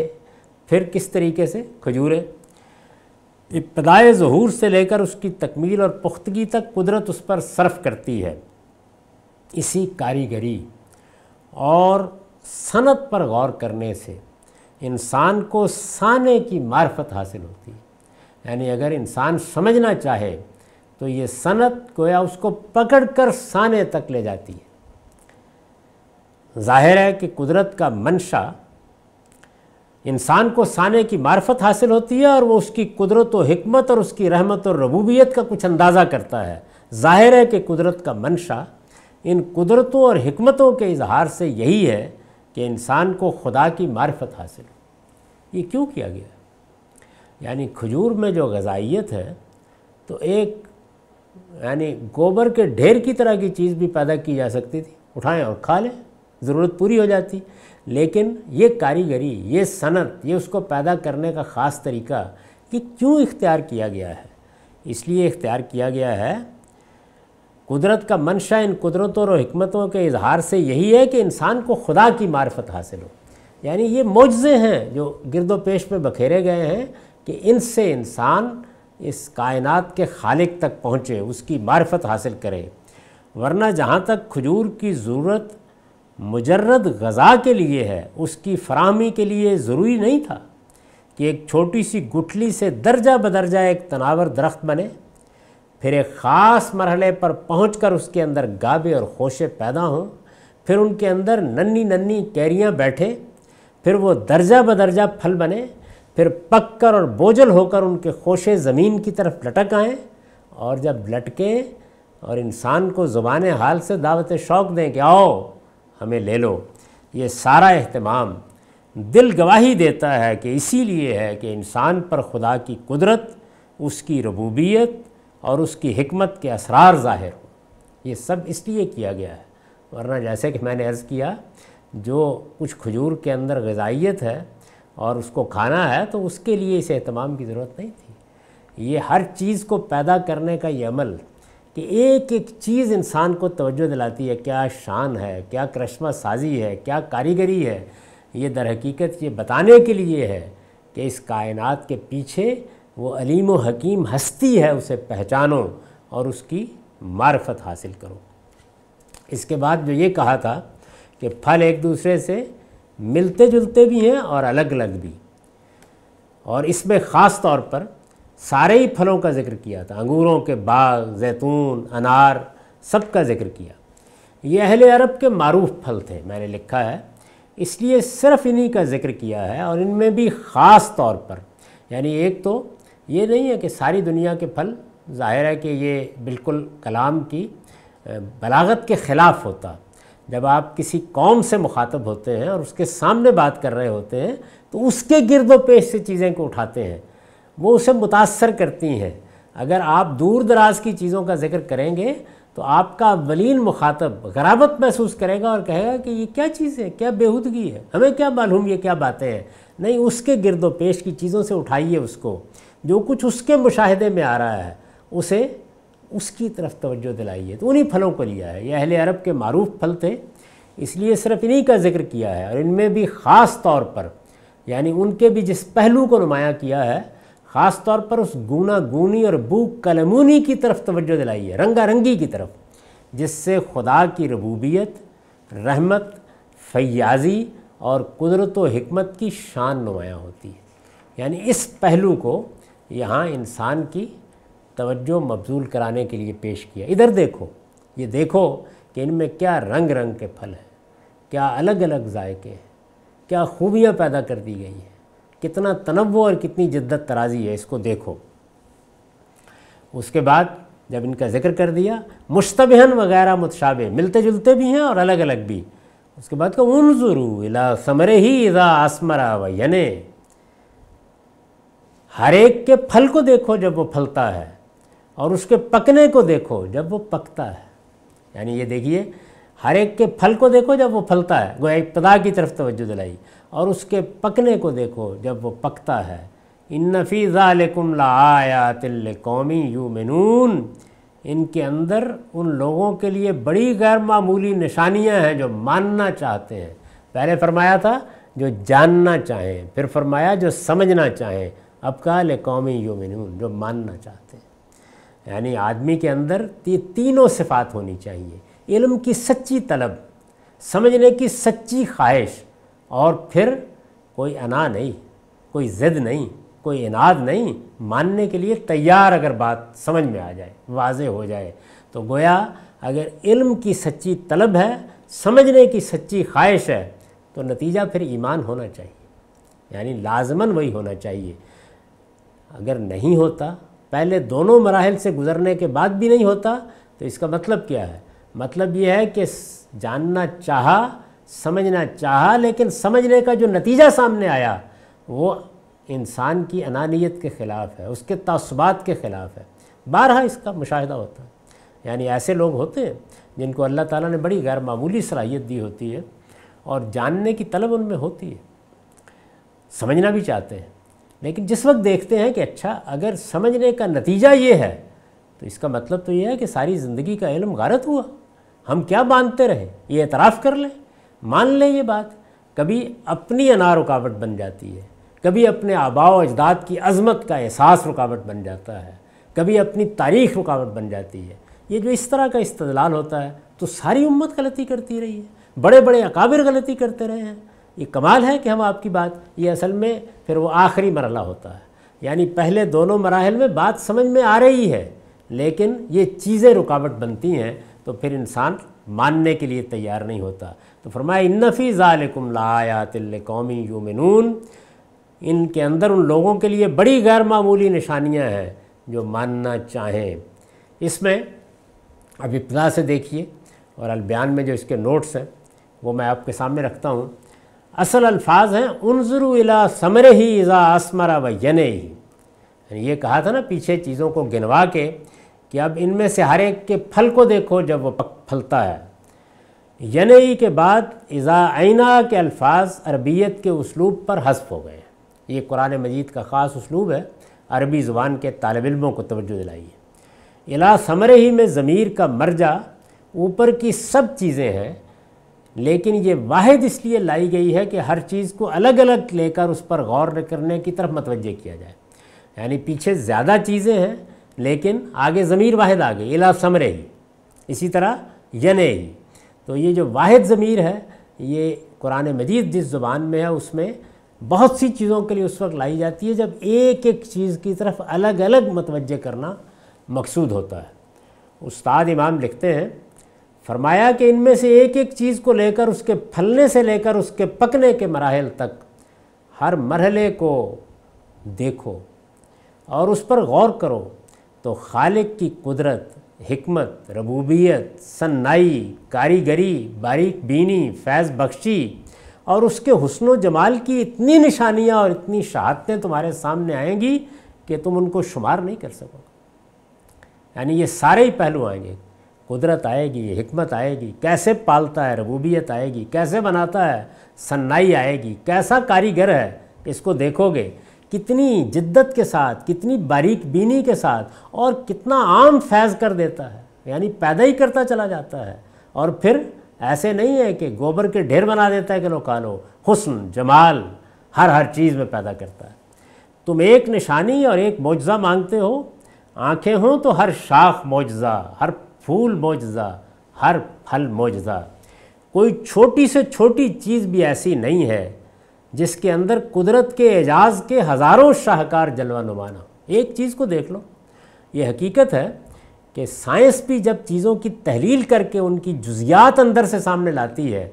फिर किस तरीके से खजूरें इब्तदाए जहूर से लेकर उसकी तकमील और पुख्तगी तक कुदरत उस पर सर्फ करती है इसी कारीगरी और सनत पर गौर करने से इंसान को साने की मार्फत हासिल होती है यानी अगर इंसान समझना चाहे तो ये सनत गोया उसको पकड़ कर साने तक ले जाती है जाहिर है कि कुदरत का मंशा इंसान को साने की मार्फत हासिल होती है और वो उसकी कुदरत व हमत और उसकी रहमत और रबूबियत का कुछ अंदाज़ा करता है ज़ाहिर है कि कुदरत का मंशा इन कुदरतों और हमतों के इजहार से यही है कि इंसान को खुदा की मार्फत हासिल ये क्यों किया गया यानी खजूर में जो गजाइत है तो एक यानी गोबर के ढेर की तरह की चीज़ भी पैदा की जा सकती थी उठाएं और खा लें ज़रूरत पूरी हो जाती लेकिन ये कारीगरी ये सनत ये उसको पैदा करने का ख़ास तरीका कि क्यों इख्तियार किया गया है इसलिए इख्तियार किया गया है कुदरत का मंशा इन कुदरतों और हमतों के इजहार से यही है कि इंसान को खुदा की मार्फत हासिल हो यानी ये मुजज़े हैं जो गिरदो पेश में बखेरे गए हैं कि इनसे इंसान इस कायनात के खालिक तक पहुँचे उसकी मार्फत हासिल करे वरना जहाँ तक खजूर की ज़रूरत मुजरद गज़ा के लिए है उसकी फरहमी के लिए ज़रूरी नहीं था कि एक छोटी सी गुठली से दर्जा बदर्जा एक तनावर दरख्त बने फिर एक ख़ास मरहले पर पहुँच कर उसके अंदर गाबे और खोशे पैदा हों फिर उनके अंदर नन्नी नन्नी कैरियाँ बैठे फिर वो दर्जा बदर्जा फल बने फिर पक कर और बोझल होकर उनके खोशे ज़मीन की तरफ लटक आएँ और जब लटके और इंसान को ज़ुबान हाल से दावत शौक़ दें कि आओ हमें ले लो ये सारा अहतमाम दिल गवाही देता है कि इसीलिए है कि इंसान पर खुदा की कुदरत उसकी रबूबियत और उसकी हमत के असरार ज़ाहिर हो ये सब इसलिए किया गया है वरना जैसे कि मैंने अर्ज़ किया जो कुछ खजूर के अंदर गजाइत है और उसको खाना है तो उसके लिए इस अहतमाम की ज़रूरत नहीं थी ये हर चीज़ को पैदा करने का ये अमल कि एक एक चीज़ इंसान को तवज्जो दिलाती है क्या शान है क्या करश्मा साजी है क्या कारीगरी है ये दर हकीकत ये बताने के लिए है कि इस कायनात के पीछे वो अलीम हकीम हस्ती है उसे पहचानो और उसकी मार्फत हासिल करो इसके बाद जो ये कहा था कि फल एक दूसरे से मिलते जुलते भी हैं और अलग अलग भी और इसमें ख़ास तौर पर सारे ही फलों का जिक्र किया था अंगूरों के बाग जैतून अनार सब का जिक्र किया ये अहल अरब के मरूफ फल थे मैंने लिखा है इसलिए सिर्फ इन्हीं का जिक्र किया है और इनमें भी ख़ास तौर पर यानी एक तो ये नहीं है कि सारी दुनिया के फल जाहिर है कि ये बिल्कुल कलाम की बलागत के ख़िलाफ़ होता जब आप किसी कौम से मुखातब होते हैं और उसके सामने बात कर रहे होते हैं तो उसके गिरदो पेश से चीज़ें को उठाते हैं वो उसे मुतासर करती हैं अगर आप दूर दराज की चीज़ों का जिक्र करेंगे तो आपका वलीन मुखातब गराबत महसूस करेगा और कहेगा कि ये क्या चीज़ है क्या बेहूदगी है हमें क्या मालूम ये क्या बातें हैं नहीं उसके गिरदो पेश की चीज़ों से उठाइए उसको जो कुछ उसके मुशाहदे में आ रहा है उसे उसकी तरफ तवज्जो दिलाइए तो उन्हीं फलों को लिया है ये अहल अरब के मरूफ फल थे इसलिए सिर्फ इन्हीं का जिक्र किया है और इनमें भी ख़ास तौर पर यानी उनके भी जिस पहलू को नुमाया किया है ख़ास तौर पर उस गुना गूनी और बू कलमूनी की तरफ तोज्जो दिलाई है रंगा रंगी की तरफ जिससे खुदा की रबूबियत रहमत फयाजी और कुदरत हमत की शान नुमायाँ होती है यानी इस पहलू को यहाँ इंसान की तवज्जो मबजूल कराने के लिए पेश किया इधर देखो ये देखो कि इनमें क्या रंग रंग के फल हैं क्या अलग अलग जायके हैं क्या खूबियाँ पैदा कर दी गई हैं कितना तनवो और कितनी जिद्दत तराजी है इसको देखो उसके बाद जब इनका जिक्र कर दिया मुश्तबहन वगैरह मुतशाबे मिलते जुलते भी हैं और अलग अलग भी उसके बाद का उन ज़रू इला समरे ही इला आसमरा व यने हर एक के फल को देखो जब वो फलता है और उसके पकने को देखो जब वो पकता है यानी ये देखिए हर एक के फल को देखो जब वो फलता है गोया इब्तदा की तरफ तवज्जो दिलाई और उसके पकने को देखो जब वो पकता है इन नफीज़ा लकुम लायातिल कौमी यू मिनून इनके अंदर उन लोगों के लिए बड़ी गैर मामूली निशानियाँ हैं जो मानना चाहते हैं पहले फरमाया था जो जानना चाहें फिर फरमाया जो समझना चाहें अब कहा ले कौमी मिनून जो मानना चाहते हैं यानी आदमी के अंदर ये तीनों सिफात होनी चाहिए इल्म की सच्ची तलब समझने की सच्ची ख्वाहिश और फिर कोई अना नहीं कोई ज़िद नहीं कोई इनाद नहीं मानने के लिए तैयार अगर बात समझ में आ जाए वाज हो जाए तो गोया अगर इल्म की सच्ची तलब है समझने की सच्ची ख्वाहिश है तो नतीजा फिर ईमान होना चाहिए यानी लाजमन वही होना चाहिए अगर नहीं होता पहले दोनों मराहल से गुज़रने के बाद भी नहीं होता तो इसका मतलब क्या है मतलब यह है कि जानना चाहा समझना चाहा लेकिन समझने का जो नतीजा सामने आया वो इंसान की अनानियत के ख़िलाफ़ है उसके तसबात के ख़िलाफ़ है बारहा इसका मुशाह होता है यानी ऐसे लोग होते हैं जिनको अल्लाह ताला ने बड़ी गैर मामूली सलाहियत दी होती है और जानने की तलब उनमें होती है समझना भी चाहते हैं लेकिन जिस वक्त देखते हैं कि अच्छा अगर समझने का नतीजा ये है तो इसका मतलब तो ये है कि सारी ज़िंदगी का इलम गारत हुआ हम क्या मानते रहे ये एतराफ़ कर लें मान लें ये बात कभी अपनी अना रुकावट बन जाती है कभी अपने आबाव अजदाद की अजमत का एहसास रुकावट बन जाता है कभी अपनी तारीख रुकावट बन जाती है ये जो इस तरह का इस्तलाल होता है तो सारी उम्मत गलती करती रही है बड़े बड़े अकाबिर गलती करते रहे हैं ये कमाल है कि हम आपकी बात ये असल में फिर वो आखिरी मरला होता है यानी पहले दोनों मराहल में बात समझ में आ रही है लेकिन ये चीज़ें रुकावट बनती हैं तो फिर इंसान मानने के लिए तैयार नहीं होता तो फरमाया इन्नफ़ी ज़ालकुम लायातिल कौमी यूमिनून इनके अंदर उन लोगों के लिए बड़ी गैर मामूली निशानियाँ हैं जो मानना चाहें इसमें अब इब्तदा से देखिए और अलबयान में जो इसके नोट्स हैं वो मैं आपके सामने रखता हूँ असल अल्फाज हैं उनजरू इला समर ही इज़ा आसमरा व यने ही ये कहा था ना पीछे चीज़ों को गिनवा के कि अब इनमें से हर एक के फल को देखो जब वो पक फलता है यनई के बाद इज़ा आइना के अल्फाज अरबियत के उसलूब पर हस्फ हो गए हैं ये कुरान मजीद का ख़ास उसलूब है अरबी ज़ुबान के तालब इलमों को तोज्जो दिलाइए इला समर ही में ज़मीर का मर्जा ऊपर की सब चीज़ें हैं लेकिन ये वाद इसलिए लाई गई है कि हर चीज़ को अलग अलग लेकर उस पर गौर करने की तरफ मतवजह किया जाए यानी पीछे ज़्यादा चीज़ें हैं लेकिन आगे ज़मीर वाद आ गई इला समर ही इसी तरह यने ही तो ये जो वाद ज़मीर है ये कुरान मजीद जिस ज़ुबान में है उसमें बहुत सी चीज़ों के लिए उस वक्त लाई जाती है जब एक एक चीज़ की तरफ अलग अलग मतवज करना मकसूद होता है उस्ताद इमाम लिखते हैं फरमाया कि इनमें से एक एक चीज़ को लेकर उसके फलने से लेकर उसके पकने के मराहल तक हर मरहले को देखो और उस पर गौर करो तो खालिक की कुदरत हमत रबूबियत सन्नाई कारीगरी बारीक बीनी फैज़ बख्शी और उसके हसन जमाल की इतनी निशानियाँ और इतनी शहादतें तुम्हारे सामने आएंगी कि तुम उनको शुमार नहीं कर सकोगे यानी ये सारे ही पहलू आएंगे कुदरत आएगी हमत आएगी कैसे पालता है रबूबियत आएगी कैसे बनाता है सन्नाई आएगी कैसा कारीगर है इसको देखोगे कितनी जिद्दत के साथ कितनी बारीक बीनी के साथ और कितना आम फैज़ कर देता है यानी पैदा ही करता चला जाता है और फिर ऐसे नहीं है कि गोबर के ढेर बना देता है कि लो कालो लो हुस्न जमाल हर हर चीज़ में पैदा करता है तुम एक निशानी और एक मुजज़ा मांगते हो आंखें हों तो हर शाख मुजज़ा हर फूल मुजज़ा हर फल मुजज़ा कोई छोटी से छोटी चीज़ भी ऐसी नहीं है जिसके अंदर कुदरत के एजाज़ के हज़ारों शाहकार जलवा नुमाना एक चीज़ को देख लो ये हकीकत है कि साइंस भी जब चीज़ों की तहलील करके उनकी जुजियात अंदर से सामने लाती है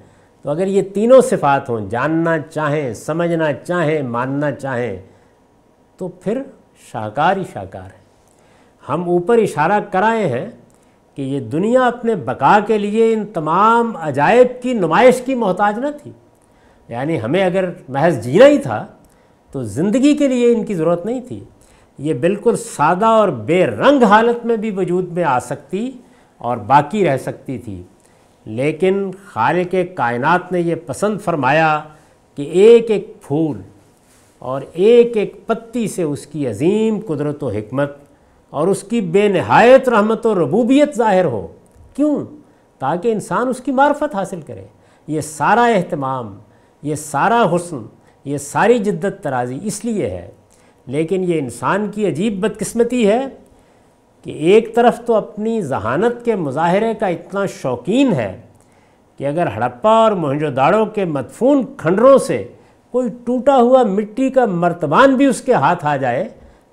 तो अगर ये तीनों सिफात हों जानना चाहें समझना चाहें मानना चाहें तो फिर शाहकार ही शाहकार है हम ऊपर इशारा कराए हैं कि ये दुनिया अपने बका के लिए इन तमाम अजायब की नुमाइश की मोहताज न थी यानी हमें अगर महज जीना ही था तो ज़िंदगी के लिए इनकी ज़रूरत नहीं थी ये बिल्कुल सादा और बेरंग हालत में भी वजूद में आ सकती और बाकी रह सकती थी लेकिन खाल के कायनात ने यह पसंद फरमाया कि एक एक फूल और एक एक पत्ती से उसकी अजीम कुदरत व हमत और उसकी बेनहायत रहमत और रबूबियत ज़ाहिर हो क्यों ताकि इंसान उसकी मार्फत हासिल करे ये सारा अहतमाम ये सारा हुसन ये सारी जिद्दत तराजी इसलिए है लेकिन ये इंसान की अजीब बदकस्मती है कि एक तरफ तो अपनी जहानत के मुजाहरे का इतना शौकीन है कि अगर हड़प्पा और मोहनजोदाड़ों के मदफून खंडरों से कोई टूटा हुआ मिट्टी का मर्तबान भी उसके हाथ आ जाए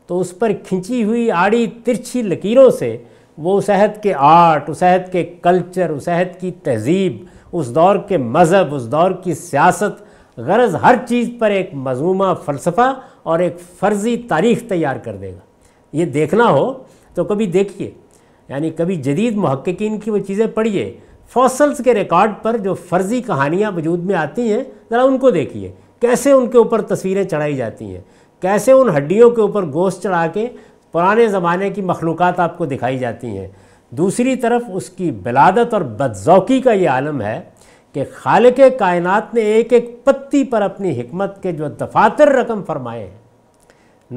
तो उस पर खिंची हुई आड़ी तिरछी लकीरों से वो उसहद के आर्ट उसहद के कल्चर उसहद की तहजीब उस दौर के मज़हब उस दौर की सियासत गरज हर चीज़ पर एक मजमूमा फ़लसफ़ा और एक फ़र्ज़ी तारीख तैयार कर देगा ये देखना हो तो कभी देखिए यानी कभी जदीद महक्कीन की वो चीज़ें पढ़िए फॉसल्स के रिकॉर्ड पर जो फ़र्ज़ी कहानियाँ वजूद में आती हैं ज़रा उनको देखिए कैसे उनके ऊपर तस्वीरें चढ़ाई जाती हैं कैसे उन हड्डियों के ऊपर गोश्त चढ़ा के पुराने ज़माने की मखलूक़ात आपको दिखाई जाती हैं दूसरी तरफ उसकी बिलादत और बदजौकी का ये आलम है कि खाल के कायनत ने एक एक पत्ती पर अपनी हमत के जो दफातर रकम फरमाए हैं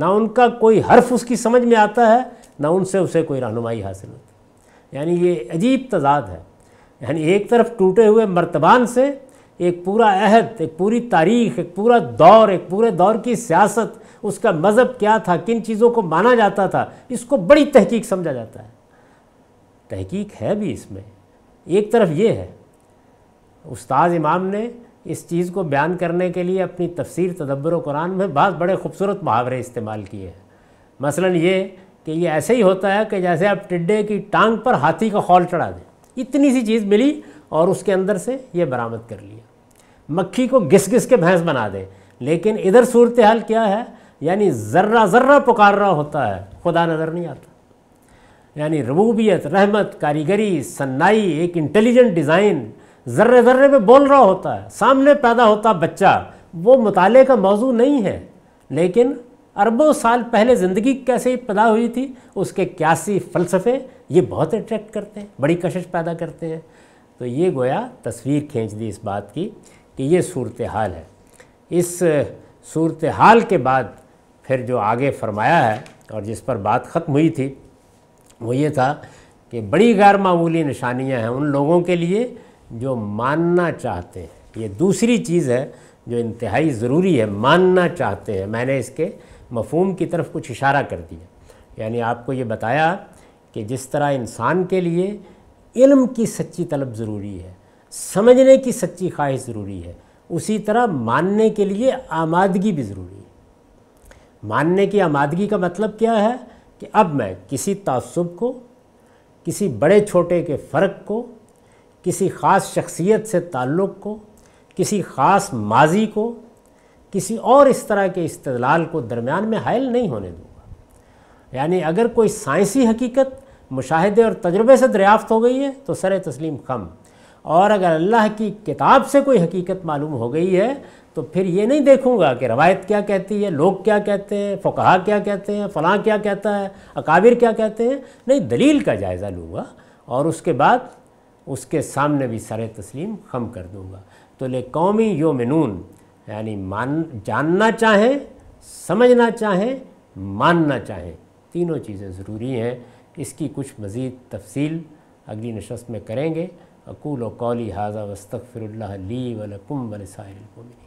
ना उनका कोई हर्फ उसकी समझ में आता है ना उनसे उसे कोई रहनुमाई हासिल होती यानी ये अजीब तजाद है यानी एक तरफ टूटे हुए मरतबान से एक पूरा अहद एक पूरी तारीख एक पूरा दौर एक पूरे दौर की सियासत उसका मज़हब क्या था किन चीज़ों को माना जाता था इसको बड़ी तहकीक समझा जाता है तहकीक है भी इसमें एक तरफ ये है उस्ताद इमाम ने इस चीज़ को बयान करने के लिए अपनी तफसीर तदब्बर कुरान में बहुत बड़े खूबसूरत मुहावरे इस्तेमाल किए हैं मसलन ये कि ये ऐसे ही होता है कि जैसे आप टिड्डे की टांग पर हाथी का खौल चढ़ा दें इतनी सी चीज़ मिली और उसके अंदर से ये बरामद कर लिया मक्खी को घिस घिस के भैंस बना दें लेकिन इधर सूरत हाल क्या है यानी ज़र्रा ज़र्रा पुकार रहा होता है खुदा नज़र नहीं आता यानी रबूबियत रहमत कारीगरी सन्नाई एक इंटेलिजेंट डिज़ाइन ज़र्रे ज़र्रे में बोल रहा होता है सामने पैदा होता बच्चा वो मताले का मौजू नहीं है लेकिन अरबों साल पहले ज़िंदगी कैसे पैदा हुई थी उसके क्यासी फ़लसफ़े ये बहुत अट्रैक्ट करते हैं बड़ी कशिश पैदा करते हैं तो ये गोया तस्वीर खींच दी इस बात की कि ये सूरत हाल है इस सूरत हाल के बाद फिर जो आगे फरमाया है और जिस पर बात ख़त्म हुई थी वो ये था कि बड़ी गैर मामूली निशानियाँ हैं उन लोगों के लिए जो मानना चाहते हैं ये दूसरी चीज़ है जो इंतहाई ज़रूरी है मानना चाहते हैं मैंने इसके मफहम की तरफ कुछ इशारा कर दिया यानी आपको ये बताया कि जिस तरह इंसान के लिए इल्म की सच्ची तलब ज़रूरी है समझने की सच्ची ख्वाहिश ज़रूरी है उसी तरह मानने के लिए आमादगी भी ज़रूरी है मानने की आमादगी का मतलब क्या है कि अब मैं किसी तसब को किसी बड़े छोटे के फ़र्क को किसी ख़ास शख्सियत से ताल्लुक़ को किसी ख़ास माजी को किसी और इस तरह के इस्तलाल को दरमियान में हायल नहीं होने दूँगा यानी अगर कोई साइंसी हकीकत मुशाहदे और तजुर्बे से दरियाफ़त हो गई है तो सर तस्लीम कम और अगर अल्लाह की किताब से कोई हकीकत मालूम हो गई है तो फिर ये नहीं देखूंगा कि रवायत क्या कहती है लोग क्या कहते हैं फकहा क्या कहते हैं फ़लाँ क्या कहता है अकाबिर क्या कहते हैं नहीं दलील का जायज़ा लूँगा और उसके बाद उसके सामने भी सर तस्लीम खम कर दूँगा तो ले कौमी योमिनून यानी मान जानना चाहें समझना चाहें मानना चाहें तीनों चीज़ें ज़रूरी हैं इसकी कुछ मज़ीद तफसील अगली नशस्त में करेंगे अकूल कौली हाजा वस्तफ़िर ली वलकुम वलसाइल